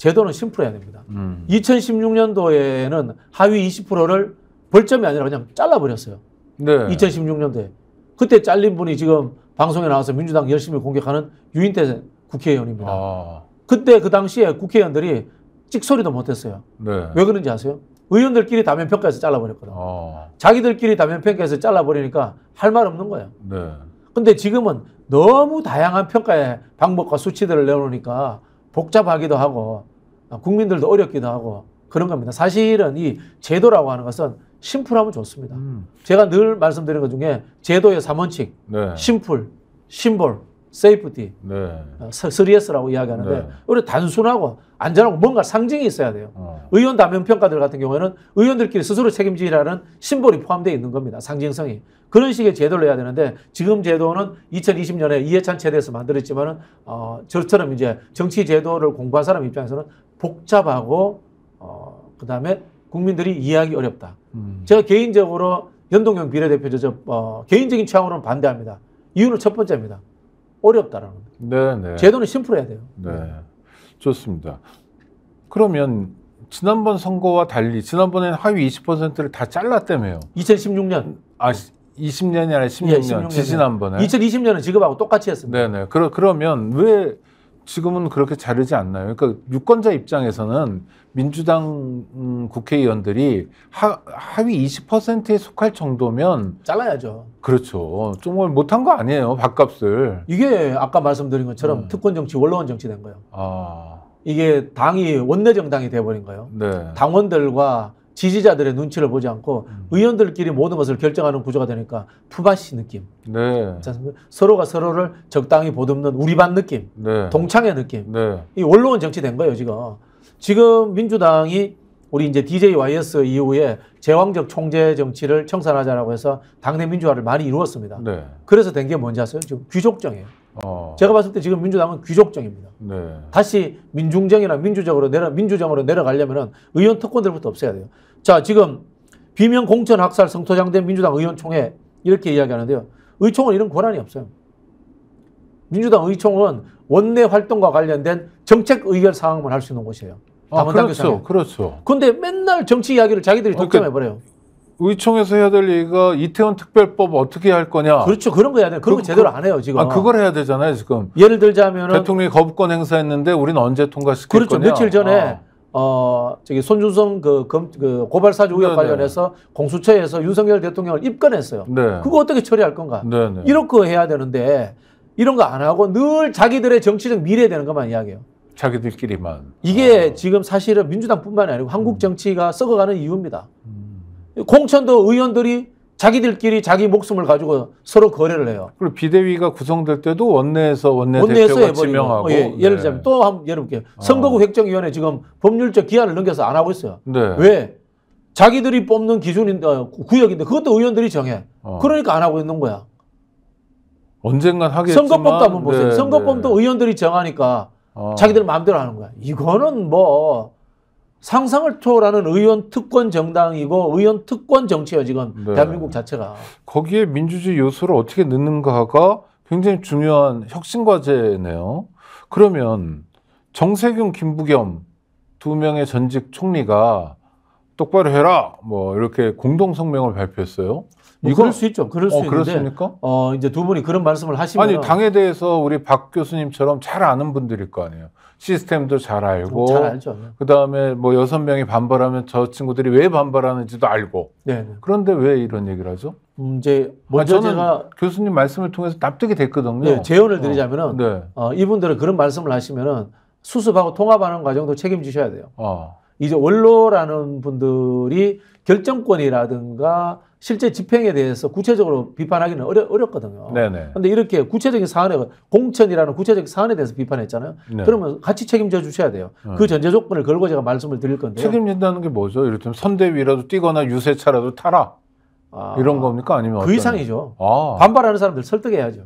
제도는 심플해야 됩니다. 음. 2016년도에는 하위 20%를 벌점이 아니라 그냥 잘라버렸어요. 네. 2016년도에. 그때 잘린 분이 지금 방송에 나와서 민주당 열심히 공격하는 유인태 국회의원입니다. 아. 그때 그 당시에 국회의원들이 찍소리도 못했어요. 네. 왜 그런지 아세요? 의원들끼리 다면 평가해서 잘라버렸거든. 아. 자기들끼리 다면 평가해서 잘라버리니까 할 말 없는 거예요. 네. 근데 지금은 너무 다양한 평가의 방법과 수치들을 내놓으니까 복잡하기도 하고 아, 국민들도 어렵기도 하고 그런 겁니다. 사실은 이 제도라고 하는 것은 심플하면 좋습니다. 음. 제가 늘말씀드린것 중에 제도의 3원칙, 네. 심플, 심볼, 세이프티, 네. 어, 서리에스라고 이야기하는데 네. 우리 단순하고 안전하고 뭔가 상징이 있어야 돼요. 어. 의원 다면 평가들 같은 경우에는 의원들끼리 스스로 책임지라는 심볼이 포함되어 있는 겁니다. 상징성이. 그런 식의 제도를 해야 되는데 지금 제도는 2020년에 이해찬 체대에서 만들었지만은 어, 저처럼 이제 정치 제도를 공부한 사람 입장에서는 복잡하고 어, 그다음에 국민들이 이해하기 어렵다. 음. 제가 개인적으로 연동형 비례대표제 저 어, 개인적인 취향으로는 반대합니다. 이유는 첫 번째입니다. 어렵다라는 거예요. 네네. 제도는 심플해야 돼요. 네. 좋습니다. 그러면 지난번 선거와 달리 지난번엔 하위 20%를 다 잘랐다며요. 2016년. 아, 20년이 아니라 16년. 예, 16년. 지난번에 2020년은 지금하고 똑같이 했습니다. 네네. 네. 그러, 그러면 왜 지금은 그렇게 자르지 않나요? 그러니까 유권자 입장에서는 민주당 음, 국회의원들이 하, 하위 20%에 속할 정도면 잘라야죠. 그렇죠. 정말 못한 거 아니에요. 밥값을. 이게 아까 말씀드린 것처럼 음. 특권 정치, 원로원 정치 된 거예요. 아. 이게 당이 원내 정당이 돼버린 거예요. 네. 당원들과 지지자들의 눈치를 보지 않고 음. 의원들끼리 모든 것을 결정하는 구조가 되니까 푸바시 느낌. 네. 서로가 서로를 적당히 보듬는 우리 반 느낌. 네. 동창의 느낌. 네. 이 원로원 정치된 거예요, 지금. 지금 민주당이 우리 이제 DJYS 이후에 제왕적 총재 정치를 청산하자라고 해서 당내 민주화를 많이 이루었습니다. 네. 그래서 된 게 뭔지 아세요? 지금 귀족정이에요. 어. 제가 봤을 때 지금 민주당은 귀족정입니다. 네. 다시 민중정이나 민주적으로 내려 민주정으로 내려가려면 의원 특권들부터 없애야 돼요. 자 지금 비명 공천 학살 성토장된 민주당 의원총회 이렇게 이야기하는데요. 의총은 이런 권한이 없어요. 민주당 의총은 원내 활동과 관련된 정책 의결 사항만 할 수 있는 곳이에요. 아, 그렇죠. 당규상 그렇죠. 근데 맨날 정치 이야기를 자기들이 어, 독점해 그 버려요. 의총에서 해야 될 얘기가 이태원 특별법 어떻게 할 거냐. 그렇죠. 그런 거 해야 돼. 그런 그, 거 제대로 그, 안 해요, 지금. 아, 그걸 해야 되잖아요, 지금. 예를 들자면 대통령이 거부권 행사했는데 우리는 언제 통과시킬 그렇죠. 거냐. 그렇죠. 며칠 전에 아. 어, 저기 손준성 그, 검, 그 고발사주 의혹 네, 네. 관련해서 공수처에서 윤석열 대통령을 입건했어요. 네. 그거 어떻게 처리할 건가? 네네. 이렇게 해야 되는데 이런 거 안 하고 늘 자기들의 정치적 미래에 되는 것만 이야기해요. 자기들끼리만. 이게 어. 지금 사실은 민주당뿐만이 아니고 한국 음. 정치가 음. 썩어가는 이유입니다. 음. 공천도 의원들이 자기들끼리 자기 목숨을 가지고 서로 거래를 해요. 그리고 비대위가 구성될 때도 원내에서 원내 에서 대표가 해버리고. 지명하고 예, 를 들자면 네. 또 한번 예를 볼게요. 어. 선거구 획정위원회 지금 법률적 기한을 넘겨서 안 하고 있어요. 네. 왜? 자기들이 뽑는 기준인데 어, 구역인데 그것도 의원들이 정해. 어. 그러니까 안 하고 있는 거야. 언젠간 하겠지만 선거법도 한번 보세요. 네, 네. 선거법도 의원들이 정하니까 어. 자기들 마음대로 하는 거야. 이거는 뭐 상상을 초월하는 의원 특권 정당이고 의원 특권 정치예요 지금 네. 대한민국 자체가 거기에 민주주의 요소를 어떻게 넣는가가 굉장히 중요한 혁신 과제네요. 그러면 정세균, 김부겸 두 명의 전직 총리가 똑바로 해라 뭐 이렇게 공동 성명을 발표했어요. 뭐이럴수 있죠. 그럴 어, 수있는 그렇습니까? 어 이제 두 분이 그런 말씀을 하시면 아니 당에 대해서 우리 박 교수님처럼 잘 아는 분들일 거 아니에요. 시스템도 잘 알고 음, 잘 알죠. 네. 그다음에 뭐 여섯 명이 반발하면 저 친구들이 왜 반발하는지도 알고. 네. 네. 그런데 왜 이런 얘기를 하죠? 음, 이제 먼저 아, 제가 교수님 말씀을 통해서 납득이 됐거든요. 네, 제언을 어, 드리자면은 네. 어, 이분들은 그런 말씀을 하시면은 수습하고 통합하는 과정도 책임지셔야 돼요. 어. 이제 원로라는 분들이 결정권이라든가 실제 집행에 대해서 구체적으로 비판하기는 어려, 어렵거든요. 그런데 이렇게 구체적인 사안에, 공천이라는 구체적인 사안에 대해서 비판했잖아요. 네. 그러면 같이 책임져 주셔야 돼요. 네. 그 전제 조건을 걸고 제가 말씀을 드릴 건데. 책임진다는 게 뭐죠? 이를테면 선대위라도 뛰거나 유세차라도 타라. 아, 이런 겁니까? 아니면 그 어떤... 이상이죠. 아. 반발하는 사람들 설득해야죠.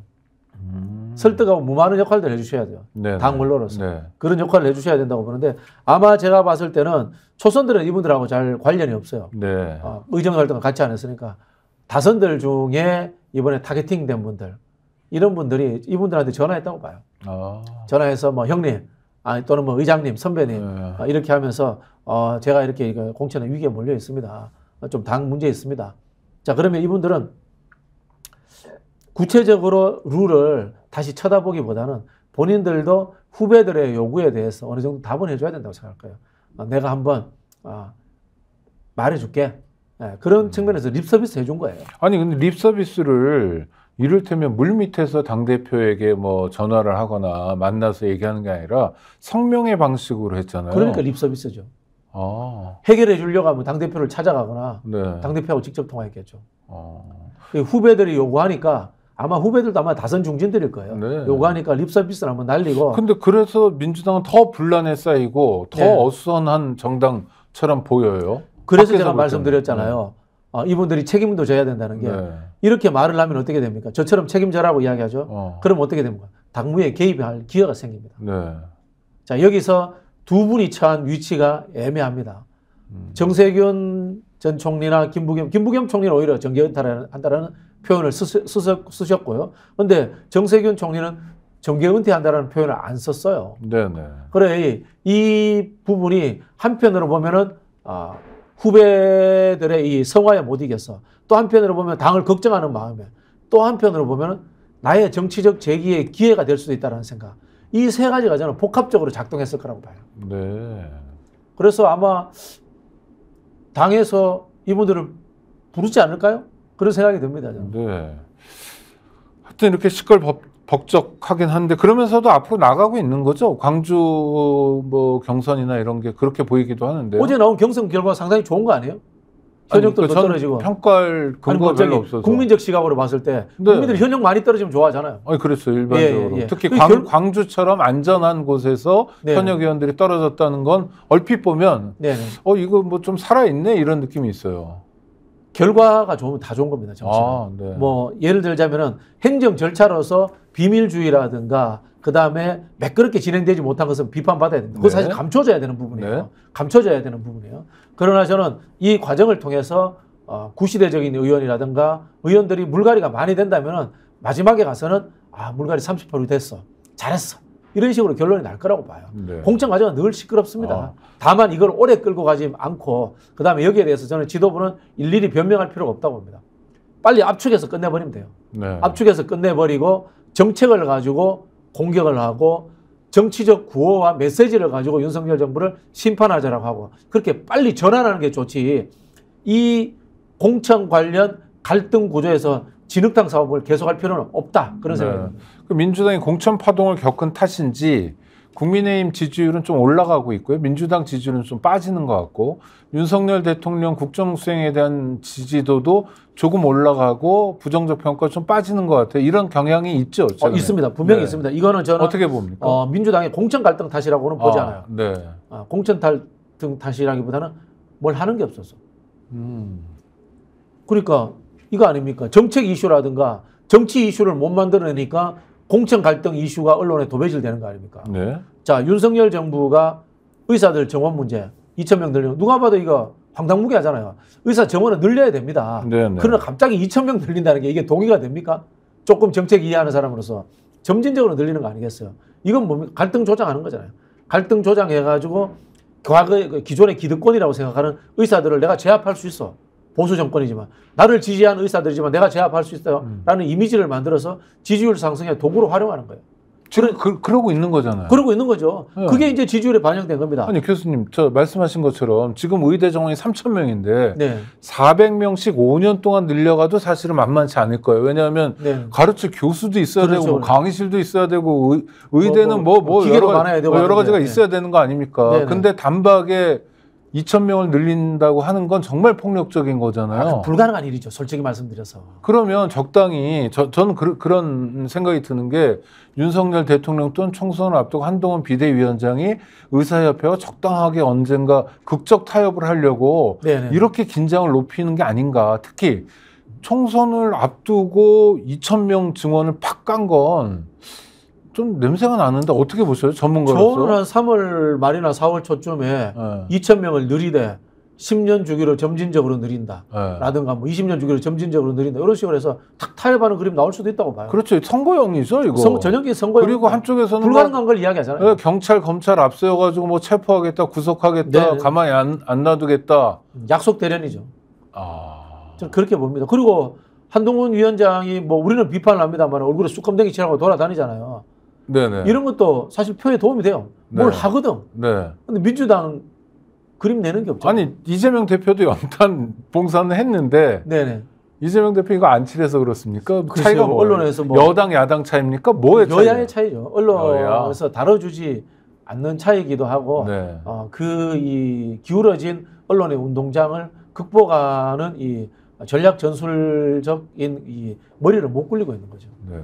음. 설득하고 무마하는역할도 해주셔야 돼요. 네네. 당원로로서 네. 그런 역할을 해주셔야 된다고 보는데 아마 제가 봤을 때는 초선들은 이분들하고 잘 관련이 없어요. 네. 어, 의정 활동을 같이 안 했으니까 다선들 중에 이번에 타겟팅된 분들 이런 분들이 이분들한테 전화했다고 봐요. 아. 전화해서 뭐 형님 아니 또는 뭐 의장님 선배님 네. 어, 이렇게 하면서 어, 제가 이렇게 그 공천의 위기에 몰려 있습니다. 좀 당 문제 있습니다. 자 그러면 이분들은 구체적으로 룰을 다시 쳐다보기보다는 본인들도 후배들의 요구에 대해서 어느 정도 답은 해줘야 된다고 생각할 거예요. 아, 내가 한번 아, 말해줄게. 예, 그런 음. 측면에서 립 서비스 해준 거예요. 아니 근데 립 서비스를 이를테면 물밑에서 당대표에게 뭐 전화를 하거나 만나서 얘기하는 게 아니라 성명의 방식으로 했잖아요. 그러니까 립 서비스죠. 아. 해결해 주려고 하면 당대표를 찾아가거나 네. 당대표하고 직접 통화했겠죠. 아. 그 후배들이 요구하니까 아마 후배들도 아마 다선 중진들일 거예요. 네. 요구하니까 립서비스를 한번 날리고. 근데 그래서 민주당은 더 분란에 쌓이고 더 네. 어수선한 정당처럼 보여요. 그래서 제가 말씀드렸잖아요. 네. 어, 이분들이 책임도 져야 된다는 게 네. 이렇게 말을 하면 어떻게 됩니까? 저처럼 책임져라고 이야기하죠. 어. 그럼 어떻게 됩니까? 당무에 개입할 기회가 생깁니다. 네. 자 여기서 두 분이 처한 위치가 애매합니다. 음. 정세균 전 총리나 김부겸, 김부겸 총리는 오히려 정계 은퇴한다는 표현을 쓰, 쓰, 셨고요 그런데 정세균 총리는 정계 은퇴한다라는 표현을 안 썼어요. 네네. 그래, 이 부분이 한편으로 보면은, 아, 후배들의 이 성화에 못이겨서또 한편으로 보면 당을 걱정하는 마음에, 또 한편으로 보면은 나의 정치적 재기의 기회가 될 수도 있다는 생각. 이 세 가지가 저는 복합적으로 작동했을 거라고 봐요. 네. 그래서 아마 당에서 이분들을 부르지 않을까요? 그런 생각이 듭니다. 저는. 네. 하여튼 이렇게 시끌벅적하긴 한데 그러면서도 앞으로 나가고 있는 거죠. 광주 뭐 경선이나 이런 게 그렇게 보이기도 하는데 어제 나온 경선 결과 상당히 좋은 거 아니에요? 현역도 아니, 그러니까 떨어지고 평가할 근거가 아니, 별로 없어서 국민적 시각으로 봤을 때 네. 국민들이 현역 많이 떨어지면 좋아하잖아요. 아니 그렇죠 일반적으로 예, 예, 예. 특히 결... 광, 주처럼 안전한 곳에서 네. 현역 의원들이 떨어졌다는 건 얼핏 보면 네. 네. 어 이거 뭐 좀 살아 있네 이런 느낌이 있어요. 결과가 좋으면 다 좋은 겁니다. 정치는. 아, 네. 뭐 예를 들자면은 행정 절차로서 비밀주의라든가 그 다음에 매끄럽게 진행되지 못한 것은 비판받아야 된다. 그 네. 사실 감춰져야 되는 부분이에요. 네. 감춰져야 되는 부분이에요. 그러나 저는 이 과정을 통해서 어, 구시대적인 의원이라든가 의원들이 물갈이가 많이 된다면은 마지막에 가서는 아 물갈이 30% 됐어. 잘했어. 이런 식으로 결론이 날 거라고 봐요. 네. 공천 과정은 늘 시끄럽습니다. 아. 다만 이걸 오래 끌고 가지 않고 그다음에 여기에 대해서 저는 지도부는 일일이 변명할 필요가 없다고 봅니다. 빨리 압축해서 끝내버리면 돼요. 네. 압축해서 끝내버리고 정책을 가지고 공격을 하고 정치적 구호와 메시지를 가지고 윤석열 정부를 심판하자라고 하고 그렇게 빨리 전환하는 게 좋지 이 공천 관련 갈등 구조에서 진흙탕 사업을 계속할 필요는 없다 그런 생각입니다. 네. 그 민주당이 공천 파동을 겪은 탓인지 국민의힘 지지율은 좀 올라가고 있고요. 민주당 지지율은 좀 빠지는 것 같고 윤석열 대통령 국정 수행에 대한 지지도도 조금 올라가고 부정적 평가 좀 빠지는 것 같아요. 이런 경향이 있죠. 어, 있습니다. 분명히 네. 있습니다. 이거는 저는 어떻게 봅니까? 어, 민주당의 공천 갈등 탓이라고는 보지 아, 않아요. 네. 어, 공천 갈등 탓이라기보다는 뭘 하는 게 없어서. 음. 그러니까 이거 아닙니까? 정책 이슈라든가 정치 이슈를 못 만들어내니까 공천 갈등 이슈가 언론에 도배질되는 거 아닙니까? 네. 자, 윤석열 정부가 의사들 정원 문제 2천명늘려 누가 봐도 이거 황당무계 하잖아요. 의사 정원을 늘려야 됩니다. 네, 네. 그러나 갑자기 2천명 늘린다는 게 이게 동의가 됩니까? 조금 정책 이해하는 사람으로서 점진적으로 늘리는 거 아니겠어요? 이건 뭡니까? 갈등 조장하는 거잖아요. 갈등 조장해가지고 과거 그 기존의 기득권이라고 생각하는 의사들을 내가 제압할 수 있어. 보수 정권이지만 나를 지지한 의사들이지만 내가 제압할 수 있어요라는 음. 이미지를 만들어서 지지율 상승의 도구로 활용하는 거예요. 지금 그 그, 러고 있는 거잖아요. 그러고 있는 거죠. 네. 그게 이제 지지율에 반영된 겁니다. 아니 교수님, 저 말씀하신 것처럼 지금 의대 정원이 3천 명인데 네. 400명씩 5년 동안 늘려가도 사실은 만만치 않을 거예요. 왜냐하면 네. 가르쳐 교수도 있어야 그렇죠. 되고 강의실도 있어야 되고 의, 대는 뭐뭐 뭐, 뭐, 뭐, 뭐 여러, 뭐 여러 가지가 네. 있어야 되는 거 아닙니까? 네, 네. 근데 단박에 2 0 0 0 명을 늘린다고 하는 건 정말 폭력적인 아, 거잖아요. 아, 불가능한 일이죠. 솔직히 말씀드려서. 그러면 적당히 저, 저는 그, 그런 생각이 드는 게 윤석열 대통령 또는 총선을 앞두고 한동훈 비대위원장이 의사협회와 적당하게 언젠가 극적 타협을 하려고 네네. 이렇게 긴장을 높이는 게 아닌가. 특히 총선을 앞두고 2 0 0 0명 증원을 팍 깐 건. 좀 냄새가 나는데 어떻게 보세요? 전문가로서. 저는 한 3월 말이나 4월 초쯤에 네. 예. 2,000명을 늘리되 10년 주기로 점진적으로 늘린다. 예. 라든가 뭐 20년 주기로 점진적으로 늘린다. 이런 식으로 해서 탁 타협하는 그림 나올 수도 있다고 봐요. 그렇죠. 선거용이죠, 이거. 선, 전형기 선거용. 그리고 한쪽에서는 뭐 불가능한 걸 이야기하잖아요. 예, 경찰, 검찰 앞세워 가지고 뭐 체포하겠다, 구속하겠다, 네, 네. 가만히 안, 안 놔두겠다. 약속 대련이죠. 아. 저는 그렇게 봅니다. 그리고 한동훈 위원장이 뭐 우리는 비판을 합니다만 얼굴에 쑥검댕이 치라고 돌아다니잖아요. 네네. 이런 것도 사실 표에 도움이 돼요. 네. 뭘 하거든. 네. 근데 민주당 그림 내는 게 없죠. 아니 이재명 대표도 연탄 봉사는 했는데 네네. 이재명 대표 이거 안 칠해서 그렇습니까? 글쎄요, 차이가 뭐 언론에서 뭐 여당 야당 차입니까? 뭐의 차이? 여야의 차이죠. 언론에서 다뤄주지 않는 차이기도 하고 네. 어, 그이 기울어진 언론의 운동장을 극복하는 이 전략 전술적인 이 머리를 못 굴리고 있는 거죠. 네.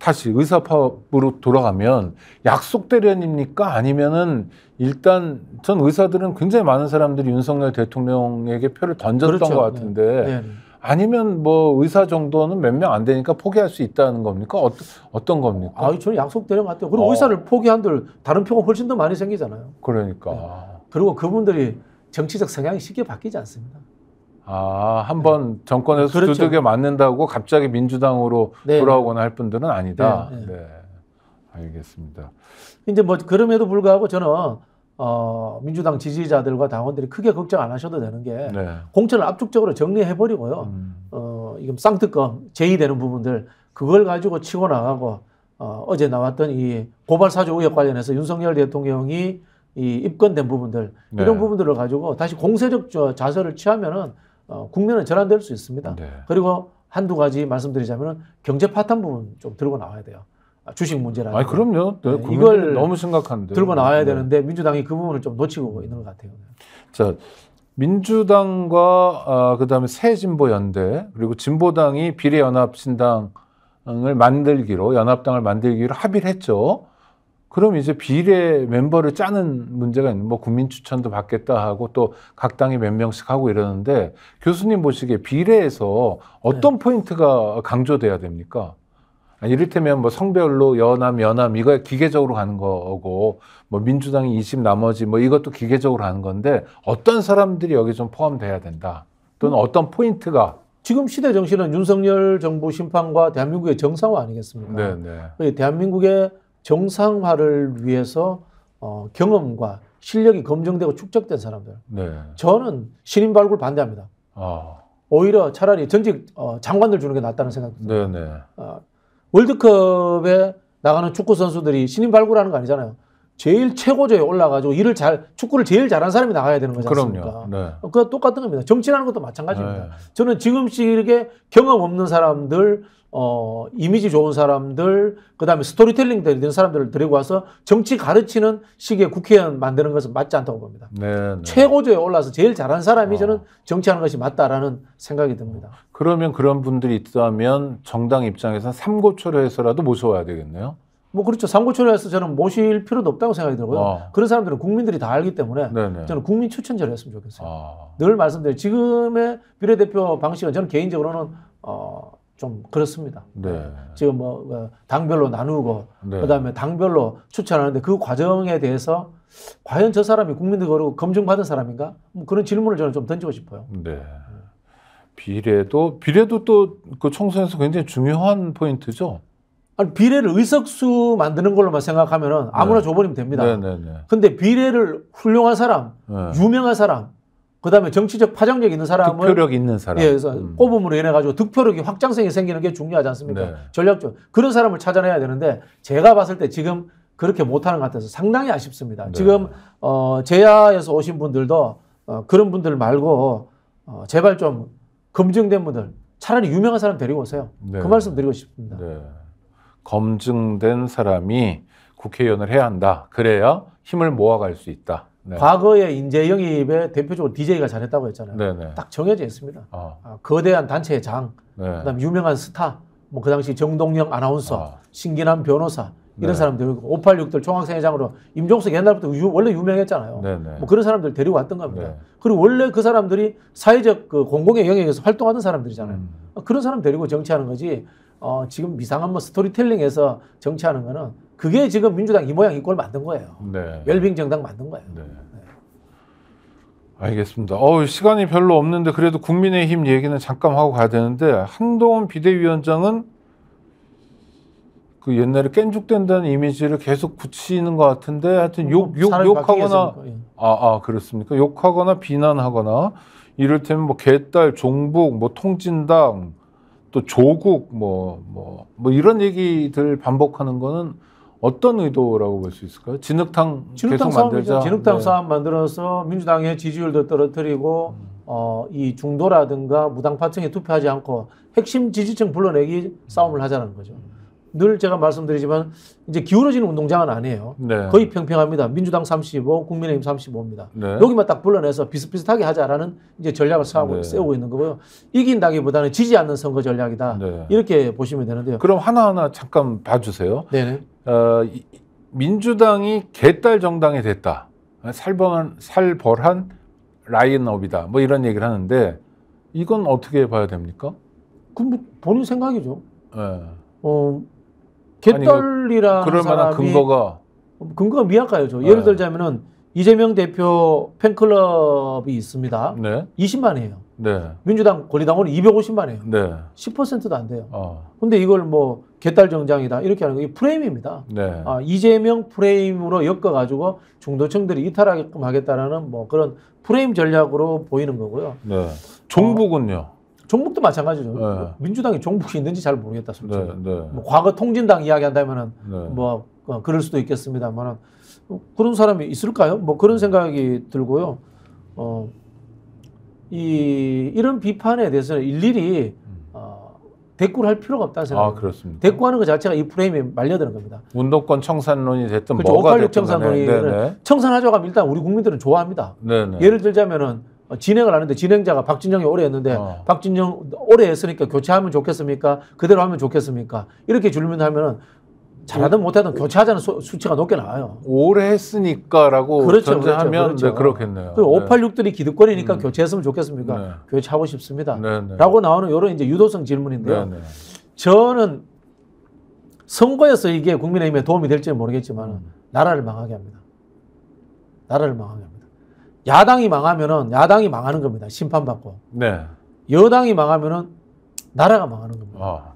다시 의사 파업으로 돌아가면 약속 대련입니까? 아니면은 일단 전 의사들은 굉장히 많은 사람들이 윤석열 대통령에게 표를 던졌던 그렇죠. 것 같은데 네. 네. 네. 아니면 뭐 의사 정도는 몇 명 안 되니까 포기할 수 있다는 겁니까? 어떤 어떤 겁니까? 아, 저는 약속 대련맞대요 그리고 어. 의사를 포기한들 다른 표가 훨씬 더 많이 생기잖아요. 그러니까. 네. 그리고 그분들이 정치적 성향이 쉽게 바뀌지 않습니다. 아, 한번 네. 정권에서 그렇죠. 두들겨 맞는다고 갑자기 민주당으로 네. 돌아오거나 할 분들은 아니다. 네. 네. 네. 알겠습니다. 이제 뭐 그럼에도 불구하고 저는 어, 민주당 지지자들과 당원들이 크게 걱정 안 하셔도 되는 게 네. 공천을 압축적으로 정리해 버리고요. 음. 어, 이건 쌍특검 제의되는 부분들 그걸 가지고 치고 나가고 어, 어제 나왔던 이 고발 사주 의혹 관련해서 윤석열 대통령이 이 입건된 부분들 이런 부분들을 가지고 다시 공세적 자세를 취하면은 어, 국면은 전환될 수 있습니다. 네. 그리고 한두 가지 말씀드리자면 경제 파탄 부분 좀 들고 나와야 돼요. 아, 주식 문제라는. 아, 그럼요. 네, 네, 이걸 너무 심각한데. 들고 나와야 네. 되는데 민주당이 그 부분을 좀 놓치고 있는 것 같아요. 자, 민주당과 아, 그다음에 새진보연대 그리고 진보당이 비례연합신당을 만들기로 연합당을 만들기로 합의를 했죠. 그럼 이제 비례 멤버를 짜는 문제가 있는 뭐 국민 추천도 받겠다 하고 또 각 당이 몇 명씩 하고 이러는데 교수님 보시기에 비례에서 어떤 네. 포인트가 강조돼야 됩니까? 아니, 이를테면 뭐 성별로 여남 여남 이거 기계적으로 가는 거고 뭐 민주당이 20 나머지 뭐 이것도 기계적으로 하는 건데 어떤 사람들이 여기 좀 포함돼야 된다 또는 음. 어떤 포인트가 지금 시대 정신은 윤석열 정부 심판과 대한민국의 정상화 아니겠습니까? 네, 네. 예, 대한민국의 정상화를 위해서 어, 경험과 실력이 검증되고 축적된 사람들. 네. 저는 신임 발굴 반대합니다. 아. 오히려 차라리 전직 어, 장관들 주는 게 낫다는 생각듭니다 네, 네. 어, 월드컵에 나가는 축구 선수들이 신임 발굴하는 거 아니잖아요. 제일 최고조에 올라가지고 일을 잘 축구를 제일 잘하는 사람이 나가야 되는 거지 않습니까? 네. 그 똑같은 겁니다. 정치라는 것도 마찬가지입니다. 네. 저는 지금 시기에 경험 없는 사람들, 어 이미지 좋은 사람들, 그다음에 스토리텔링 되는 사람들을 데리고 와서 정치 가르치는 시기에 국회의원 만드는 것은 맞지 않다고 봅니다. 네, 네. 최고조에 올라서 제일 잘하는 사람이 어. 저는 정치하는 것이 맞다라는 생각이 듭니다. 그러면 그런 분들이 있다면 정당 입장에서 삼고초려 해서라도 모셔와야 되겠네요. 뭐 그렇죠. 상고초려에서 저는 모실 필요도 없다고 생각이 들고요. 아. 그런 사람들은 국민들이 다 알기 때문에 네네. 저는 국민 추천제를 했으면 좋겠어요. 아. 늘 말씀드려요. 지금의 비례대표 방식은 저는 개인적으로는 어, 좀 그렇습니다. 네. 지금 뭐 어, 당별로 나누고 네. 그다음에 당별로 추천하는데 그 과정에 대해서 과연 저 사람이 국민들거로 검증받은 사람인가? 뭐 그런 질문을 저는 좀 던지고 싶어요. 네. 비례도 비례도 또 그 총선에서 굉장히 중요한 포인트죠. 아니, 비례를 의석수 만드는 걸로만 생각하면은 네. 아무나 네. 줘버리면 됩니다. 네네 네, 네. 근데 비례를 훌륭한 사람, 네. 유명한 사람, 그 다음에 정치적 파장력 있는 사람을 득표력 있는 사람. 예, 그래서 음. 꼽음으로 인해 가지고 득표력이 확장성이 생기는 게 중요하지 않습니까? 네. 전략적 그런 사람을 찾아내야 되는데 제가 봤을 때 지금 그렇게 못하는 것 같아서 상당히 아쉽습니다. 네. 지금 어, 제야에서 오신 분들도 어, 그런 분들 말고 어, 제발 좀 검증된 분들 차라리 유명한 사람 데리고 오세요. 네. 그 말씀 드리고 싶습니다. 검증된 사람이 국회의원을 해야 한다. 그래야 힘을 모아갈 수 있다. 네. 과거에 인재 영입에 대표적으로 DJ가 잘했다고 했잖아요. 네네. 네. 딱 정해져 있습니다. 아. 아, 거대한 단체의 장, 네. 그다음 유명한 스타, 뭐 그 당시 정동영 아나운서, 어. 신기남 변호사 이런 네. 사람들, 586들 총학생회장으로 임종석 옛날부터 유, 원래 유명했잖아요. 네, 네. 뭐 그런 사람들 데리고 왔던 겁니다. 그리고 원래 그 사람들이 사회적 그 공공의 영역에서 활동하던 사람들이잖아요. 음. 그런 사람 데리고 정치하는 거지 어, 지금 이상한 뭐 스토리텔링에서 정치하는 거는 그게 지금 민주당 이 모양 이꼴 만든 거예요. 네. 웰빙 정당 만든 거예요. 네. 알겠습니다. 어 시간이 별로 없는데 그래도 국민의힘 얘기는 잠깐 하고 가야 되는데 한동훈 비대위원장은 그 옛날에 깬죽된다는 이미지를 계속 붙이는 것 같은데 하여튼 욕, 뭐 욕, 욕하거나 아, 아, 그렇습니까? 욕하거나 비난하거나 이를테면 뭐 개딸, 종북, 뭐 통진당 또 조국 뭐뭐뭐 뭐, 뭐 이런 얘기들 반복하는 거는 어떤 의도라고 볼 수 있을까요? 진흙탕, 진흙탕 계속 만들자. 네. 진흙탕 네. 사업 만들어서 민주당의 지지율도 떨어뜨리고 음. 어, 이 중도라든가 무당 파층에 투표하지 않고 핵심 지지층 불러내기 싸움을 하자는 거죠. 늘 제가 말씀드리지만 이제 기울어지는 운동장은 아니에요. 네. 거의 평평합니다. 민주당 35, 국민의힘 35입니다. 네. 여기만 딱 불러내서 비슷비슷하게 하자라는 이제 전략을 세우고, 네. 세우고 있는 거고요. 이긴다기보다는 지지 않는 선거 전략이다. 네. 이렇게 보시면 되는데요. 그럼 하나하나 잠깐 봐주세요. 네네. 어, 민주당이 개딸 정당이 됐다. 살벌한, 살벌한 라인업이다. 뭐 이런 얘기를 하는데 이건 어떻게 봐야 됩니까? 그뭐 본인 생각이죠. 네. 어, 갯돌이라 그 그럴 만한 근거가 근거가 미약해요. 저 네. 예를 들자면은 이재명 대표 팬클럽이 있습니다. 네. 20만이에요. 네. 민주당 권리당원 250만이에요. 네. 10%도 안 돼요. 어. 근데 이걸 뭐 개딸 정장이다 이렇게 하는 거 프레임입니다. 네. 아, 이재명 프레임으로 엮어 가지고 중도층들이 이탈하게끔 하겠다라는 뭐 그런 프레임 전략으로 보이는 거고요. 네. 종북은요. 어, 종북도 마찬가지죠. 네. 뭐 민주당이 종북이 있는지 잘 모르겠다 솔직히. 네, 네. 뭐 과거 통진당 이야기한다면은 네. 뭐 어, 그럴 수도 있겠습니다만은 어, 그런 사람이 있을까요? 뭐 그런 생각이 들고요. 어, 이 이런 비판에 대해서는 일일이 음. 어, 대꾸를 할 필요가 없다는 생각이 아, 그렇습니다. 대꾸하는 것 자체가 이 프레임에 말려드는 겁니다. 운동권 청산론이 됐든 그렇죠. 뭐가 됐든 청산론이 네, 네. 청산하자고 하면 일단 우리 국민들은 좋아합니다. 네네. 예를 들자면은 어, 진행을 하는데 진행자가 박진영이 오래 했는데 어. 박진영 오래 했으니까 교체하면 좋겠습니까? 그대로 하면 좋겠습니까? 이렇게 질문하면은 을 잘하든 못하든 교체하자는 수, 치가 높게 나와요. 오래 했으니까라고 그렇죠, 전제하면 그렇죠. 네, 그렇죠. 그렇겠네요. 586들이 기득권이니까 음. 교체했으면 좋겠습니까? 네. 교체하고 싶습니다. 네, 네. 라고 나오는 이런 이제 유도성 질문인데요. 네, 저는 선거에서 이게 국민의힘에 도움이 될지는 모르겠지만 음. 나라를 망하게 합니다. 나라를 망하게 합니다. 야당이 망하면은 야당이 망하는 겁니다. 심판받고. 네. 여당이 망하면은 나라가 망하는 겁니다. 어.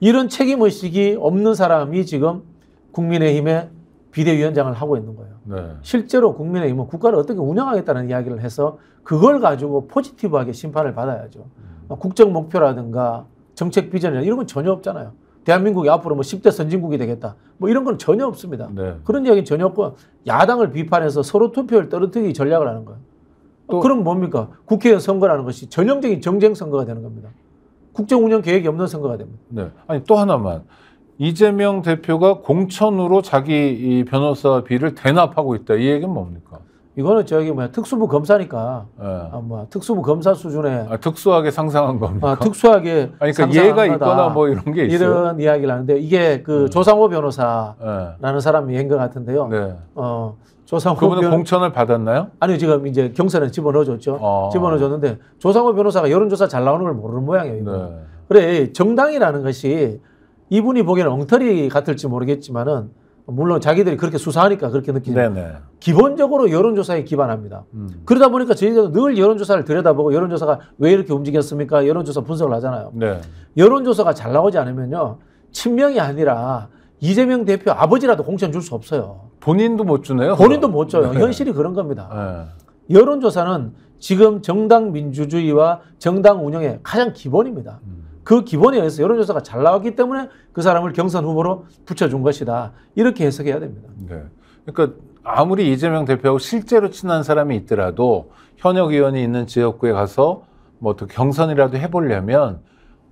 이런 책임 의식이 없는 사람이 지금 국민의힘의 비대위원장을 하고 있는 거예요. 네. 실제로 국민의힘은 국가를 어떻게 운영하겠다는 이야기를 해서 그걸 가지고 포지티브하게 심판을 받아야죠. 음. 국정 목표라든가 정책 비전이나 이런 건 전혀 없잖아요. 대한민국이 앞으로 뭐 10대 선진국이 되겠다. 뭐 이런 건 전혀 없습니다. 네. 그런 이야기는 전혀 없고 야당을 비판해서 서로 투표를 떨어뜨리기 전략을 하는 거예요. 아, 또, 그럼 뭡니까? 국회의원 선거라는 것이 전형적인 정쟁 선거가 되는 겁니다. 국정 운영 계획이 없는 선거가 됩니다. 네. 아니 또 하나만 이재명 대표가 공천으로 자기 변호사비를 대납하고 있다. 이 얘기는 뭡니까? 이거는 저기 뭐야 특수부 검사니까 예. 아, 뭐 특수부 검사 수준에 아, 특수하게 상상한 겁니다 아, 특수하게 아니, 그러니까 예가 상다 있거나 뭐 이런 게 있어요. 이런 이야기를 하는데 이게 그 음. 조상호 예. 변호사라는 예. 사람이 한 것 같은데요. 네. 어, 조상호 그분은 변... 공천을 받았나요? 아니요 지금 이제 경선에 집어넣어줬죠. 아. 집어넣어줬는데 조상호 변호사가 여론조사 잘 나오는 걸 모르는 모양이에요. 이분. 네. 그래 정당이라는 것이 이분이 보기에는 엉터리 같을지 모르겠지만은 물론 자기들이 그렇게 수사하니까 그렇게 느끼지만 네네. 네. 기본적으로 여론조사에 기반합니다. 음. 그러다 보니까 저희들은 늘 여론조사를 들여다보고 여론조사가 왜 이렇게 움직였습니까? 여론조사 분석을 하잖아요. 네. 여론조사가 잘 나오지 않으면요. 친명이 아니라 이재명 대표 아버지라도 공천 줄 수 없어요. 본인도 못 주네요. 본인도 못 줘요. 네. 현실이 그런 겁니다. 네. 여론조사는 지금 정당 민주주의와 정당 운영의 가장 기본입니다. 음. 그 기본에 의해서 여론조사가 잘 나왔기 때문에 그 사람을 경선 후보로 붙여준 것이다. 이렇게 해석해야 됩니다. 네. 그러니까 아무리 이재명 대표하고 실제로 친한 사람이 있더라도 현역 의원이 있는 지역구에 가서 뭐 어떻게 경선이라도 해보려면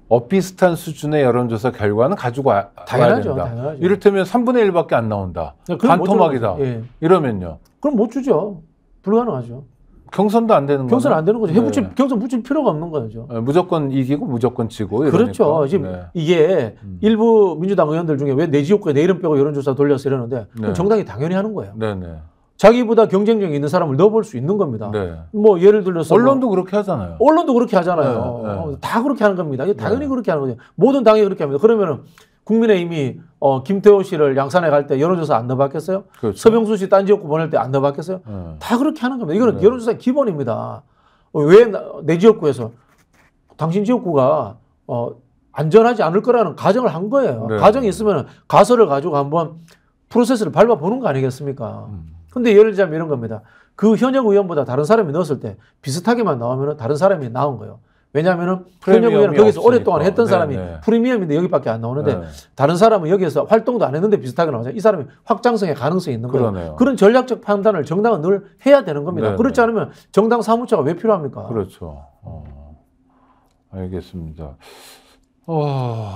엇비슷한 수준의 여론조사 결과는 가지고 와, 당연하죠, 야 된다. 당연하죠. 이를테면 3분의 1밖에 안 나온다. 네, 반토막이다. 예. 이러면요. 그럼 못 주죠. 불가능하죠. 경선도 안 되는 거죠. 경선 안 되는 거죠. 네. 해붙일 네. 경선 붙일 필요가 없는 거죠. 네, 무조건 이기고 무조건 지고. 이러니까. 그렇죠. 지금 네. 이게 음. 일부 민주당 의원들 중에 왜 내 지역구에 내 이름 빼고 여론조사 돌려서 이러는데 네. 정당이 당연히 하는 거예요. 네네. 네. 자기보다 경쟁력 있는 사람을 넣어볼 수 있는 겁니다. 뭐 예를 들어서 뭐 언론도 뭐, 그렇게 하잖아요. 언론도 그렇게 하잖아요. 다 그렇게 하는 겁니다. 당연히 그렇게 하는 거죠. 모든 당이 그렇게 합니다. 그러면은 국민의힘이 어, 김태호 씨를 양산에 갈 때 여론조사 안 넣어봤겠어요? 그렇죠. 서병수 씨 딴 지역구 보낼 때 안 넣어봤겠어요? 네. 다 그렇게 하는 겁니다. 이거는 네. 여론조사의 기본입니다. 어, 왜내 지역구에서 당신 지역구가 어, 안전하지 않을 거라는 가정을 한 거예요. 네. 가정이 있으면 가설을 가지고 한번 프로세스를 밟아보는 거 아니겠습니까? 음. 근데 예를 들자면 이런 겁니다. 그 현역 의원보다 다른 사람이 넣었을 때 비슷하게만 나오면 다른 사람이 나온 거예요. 왜냐하면은 현역은 여기서 오랫동안 했던 네, 사람이 네네. 프리미엄인데 여기밖에 안 나오는데 네네. 다른 사람은 여기에서 활동도 안 했는데 비슷하게 나오잖아요. 이 사람이 확장성의 가능성이 있는 거예요. 그러네요. 그런 전략적 판단을 정당은 늘 해야 되는 겁니다. 네네. 그렇지 네. 않으면 정당 사무처가 왜 필요합니까? 그렇죠. 어, 알겠습니다. 어,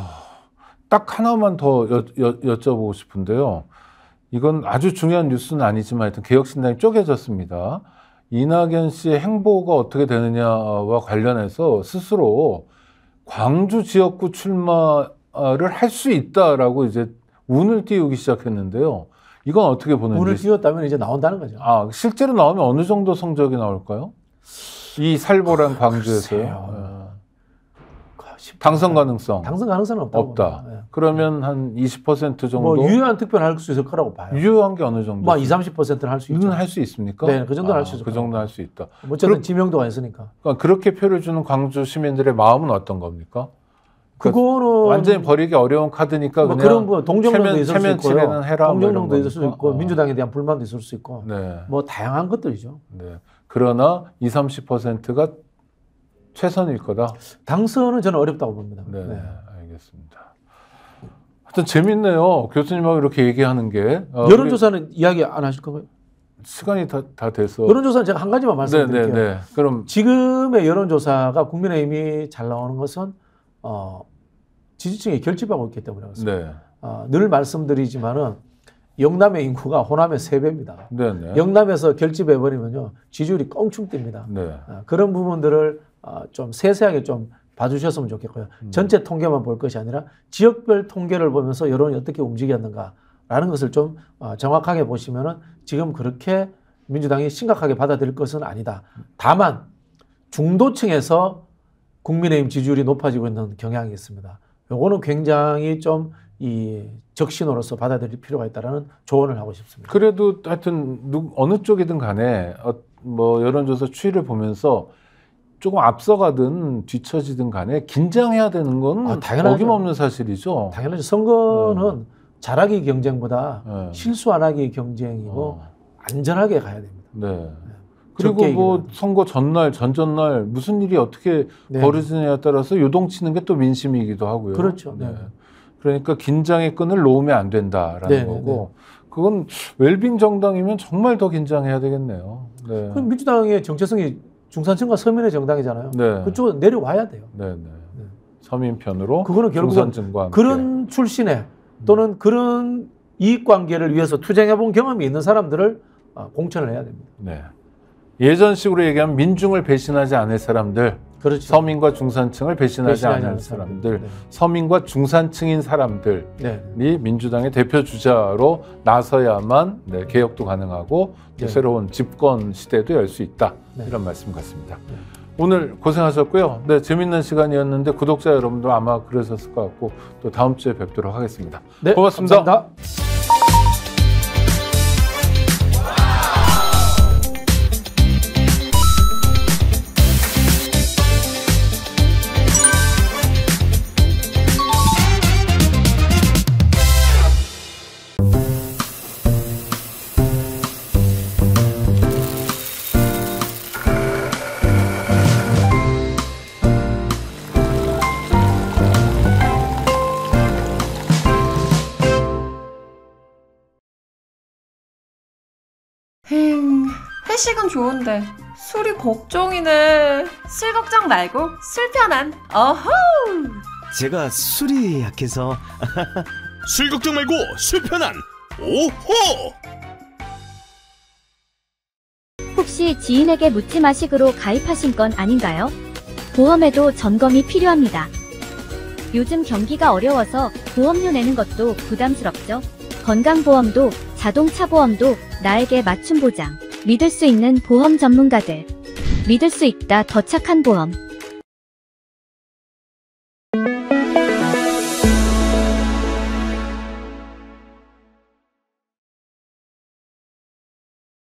딱 하나만 더 여, 여, 여쭤보고 싶은데요. 이건 아주 중요한 뉴스는 아니지만 하여튼 개혁신당이 쪼개졌습니다. 이낙연 씨의 행보가 어떻게 되느냐와 관련해서 스스로 광주 지역구 출마를 할 수 있다라고 이제 운을 띄우기 시작했는데요. 이건 어떻게 보는지. 운을 띄웠다면 이제 나온다는 거죠. 아, 실제로 나오면 어느 정도 성적이 나올까요? 이 살벌한 광주에서요. 당선 가능성. 당선 가능성은 없다고 없다. 네. 그러면 한 20% 정도. 뭐 유효한 특별 할 수 있을 거라고 봐요. 유효한 게 어느 정도? 뭐 2, 30%는 할 수 있죠. 할수 있습니까? 네, 그정도 아, 할수 있죠. 그 정도 할 수 있다. 어쨌든 그러, 지명도가 있으니까. 그러니까 그렇게 표를 주는 광주 시민들의 마음은 어떤 겁니까? 그러니까 그거는 완전히 버리기 어려운 카드니까 뭐 그런 거동정도 있을 수있고동정도 있을 수 뭐 있고 어. 민주당에 대한 불만도 있을 수 있고 네. 뭐 다양한 것들이죠. 네. 그러나 2, 30%가 최선일 거다. 당선은 저는 어렵다고 봅니다. 네, 네. 알겠습니다. 하여튼 재밌네요. 교수님하고 이렇게 얘기하는 게 어, 여론조사는 이야기 안 하실 거예요? 시간이 다, 다 돼서 여론조사는 제가 한 가지만 말씀드릴게요. 네, 네, 네. 그럼 지금의 여론조사가 국민의힘이 잘 나오는 것은 어, 지지층이 결집하고 있기 때문에 그렇습니다. 네. 어, 늘 말씀드리지만은 영남의 인구가 호남의 세배입니다 네네. 영남에서 결집해버리면요, 지지율이 껑충 뜹니다. 네. 어, 그런 부분들을 어, 좀 세세하게 좀 봐주셨으면 좋겠고요. 음. 전체 통계만 볼 것이 아니라 지역별 통계를 보면서 여론이 어떻게 움직였는가라는 것을 좀 어, 정확하게 보시면은 지금 그렇게 민주당이 심각하게 받아들일 것은 아니다. 다만 중도층에서 국민의힘 지지율이 높아지고 있는 경향이 있습니다. 요거는 굉장히 좀이 적신호로서 받아들일 필요가 있다라는 조언을 하고 싶습니다. 그래도 하여튼 어느 쪽이든 간에 어, 뭐 여론조사 추이를 보면서 조금 앞서가든 뒤처지든 간에 긴장해야 되는 건 아, 당연하죠. 어김없는 사실이죠. 당연하죠. 선거는 네. 잘하기 경쟁보다 네. 실수 안 하기 경쟁이고 어. 안전하게 가야 됩니다. 네. 네. 그리고 뭐 선거 전날, 전전날 무슨 일이 어떻게 네. 벌어지느냐에 따라서 요동치는 게 또 민심이기도 하고요. 그렇죠. 네. 네. 그러니까 긴장의 끈을 놓으면 안 된다라는 네, 거고 그건 웰빙 정당이면 정말 더 긴장해야 되겠네요. 네. 그럼 민주당의 정체성이 중산층과 서민의 정당이잖아요. 네. 그쪽은 내려와야 돼요. 네, 네. 서민 편으로 그거는 결국은 그런 출신의 또는 음. 그런 이익 관계를 위해서 투쟁해 본 경험이 있는 사람들을 아, 공천을 해야 됩니다. 네. 예전식으로 얘기하면 민중을 배신하지 않을 사람들 그렇죠. 서민과 중산층을 배신하지, 배신하지 않은 사람들, 네. 서민과 중산층인 사람들이 네. 민주당의 대표 주자로 나서야만 네, 개혁도 가능하고 또 네. 새로운 집권 시대도 열 수 있다 네. 이런 말씀 같습니다. 네. 오늘 고생하셨고요. 네, 재밌는 시간이었는데 구독자 여러분도 아마 그러셨을 것 같고 또 다음 주에 뵙도록 하겠습니다. 고맙습니다 감사합니다. 회식은 좋은데 술이 걱정이네. 술 걱정 말고 술 편한 어허. 제가 술이 약해서 술 걱정 말고 술 편한 오호. 혹시 지인에게 묻지 마식으로 가입하신 건 아닌가요? 보험에도 점검이 필요합니다. 요즘 경기가 어려워서 보험료 내는 것도 부담스럽죠? 건강보험도 자동차 보험도 나에게 맞춤 보장. 믿을 수 있는 보험 전문가들 믿을 수 있다 더 착한 보험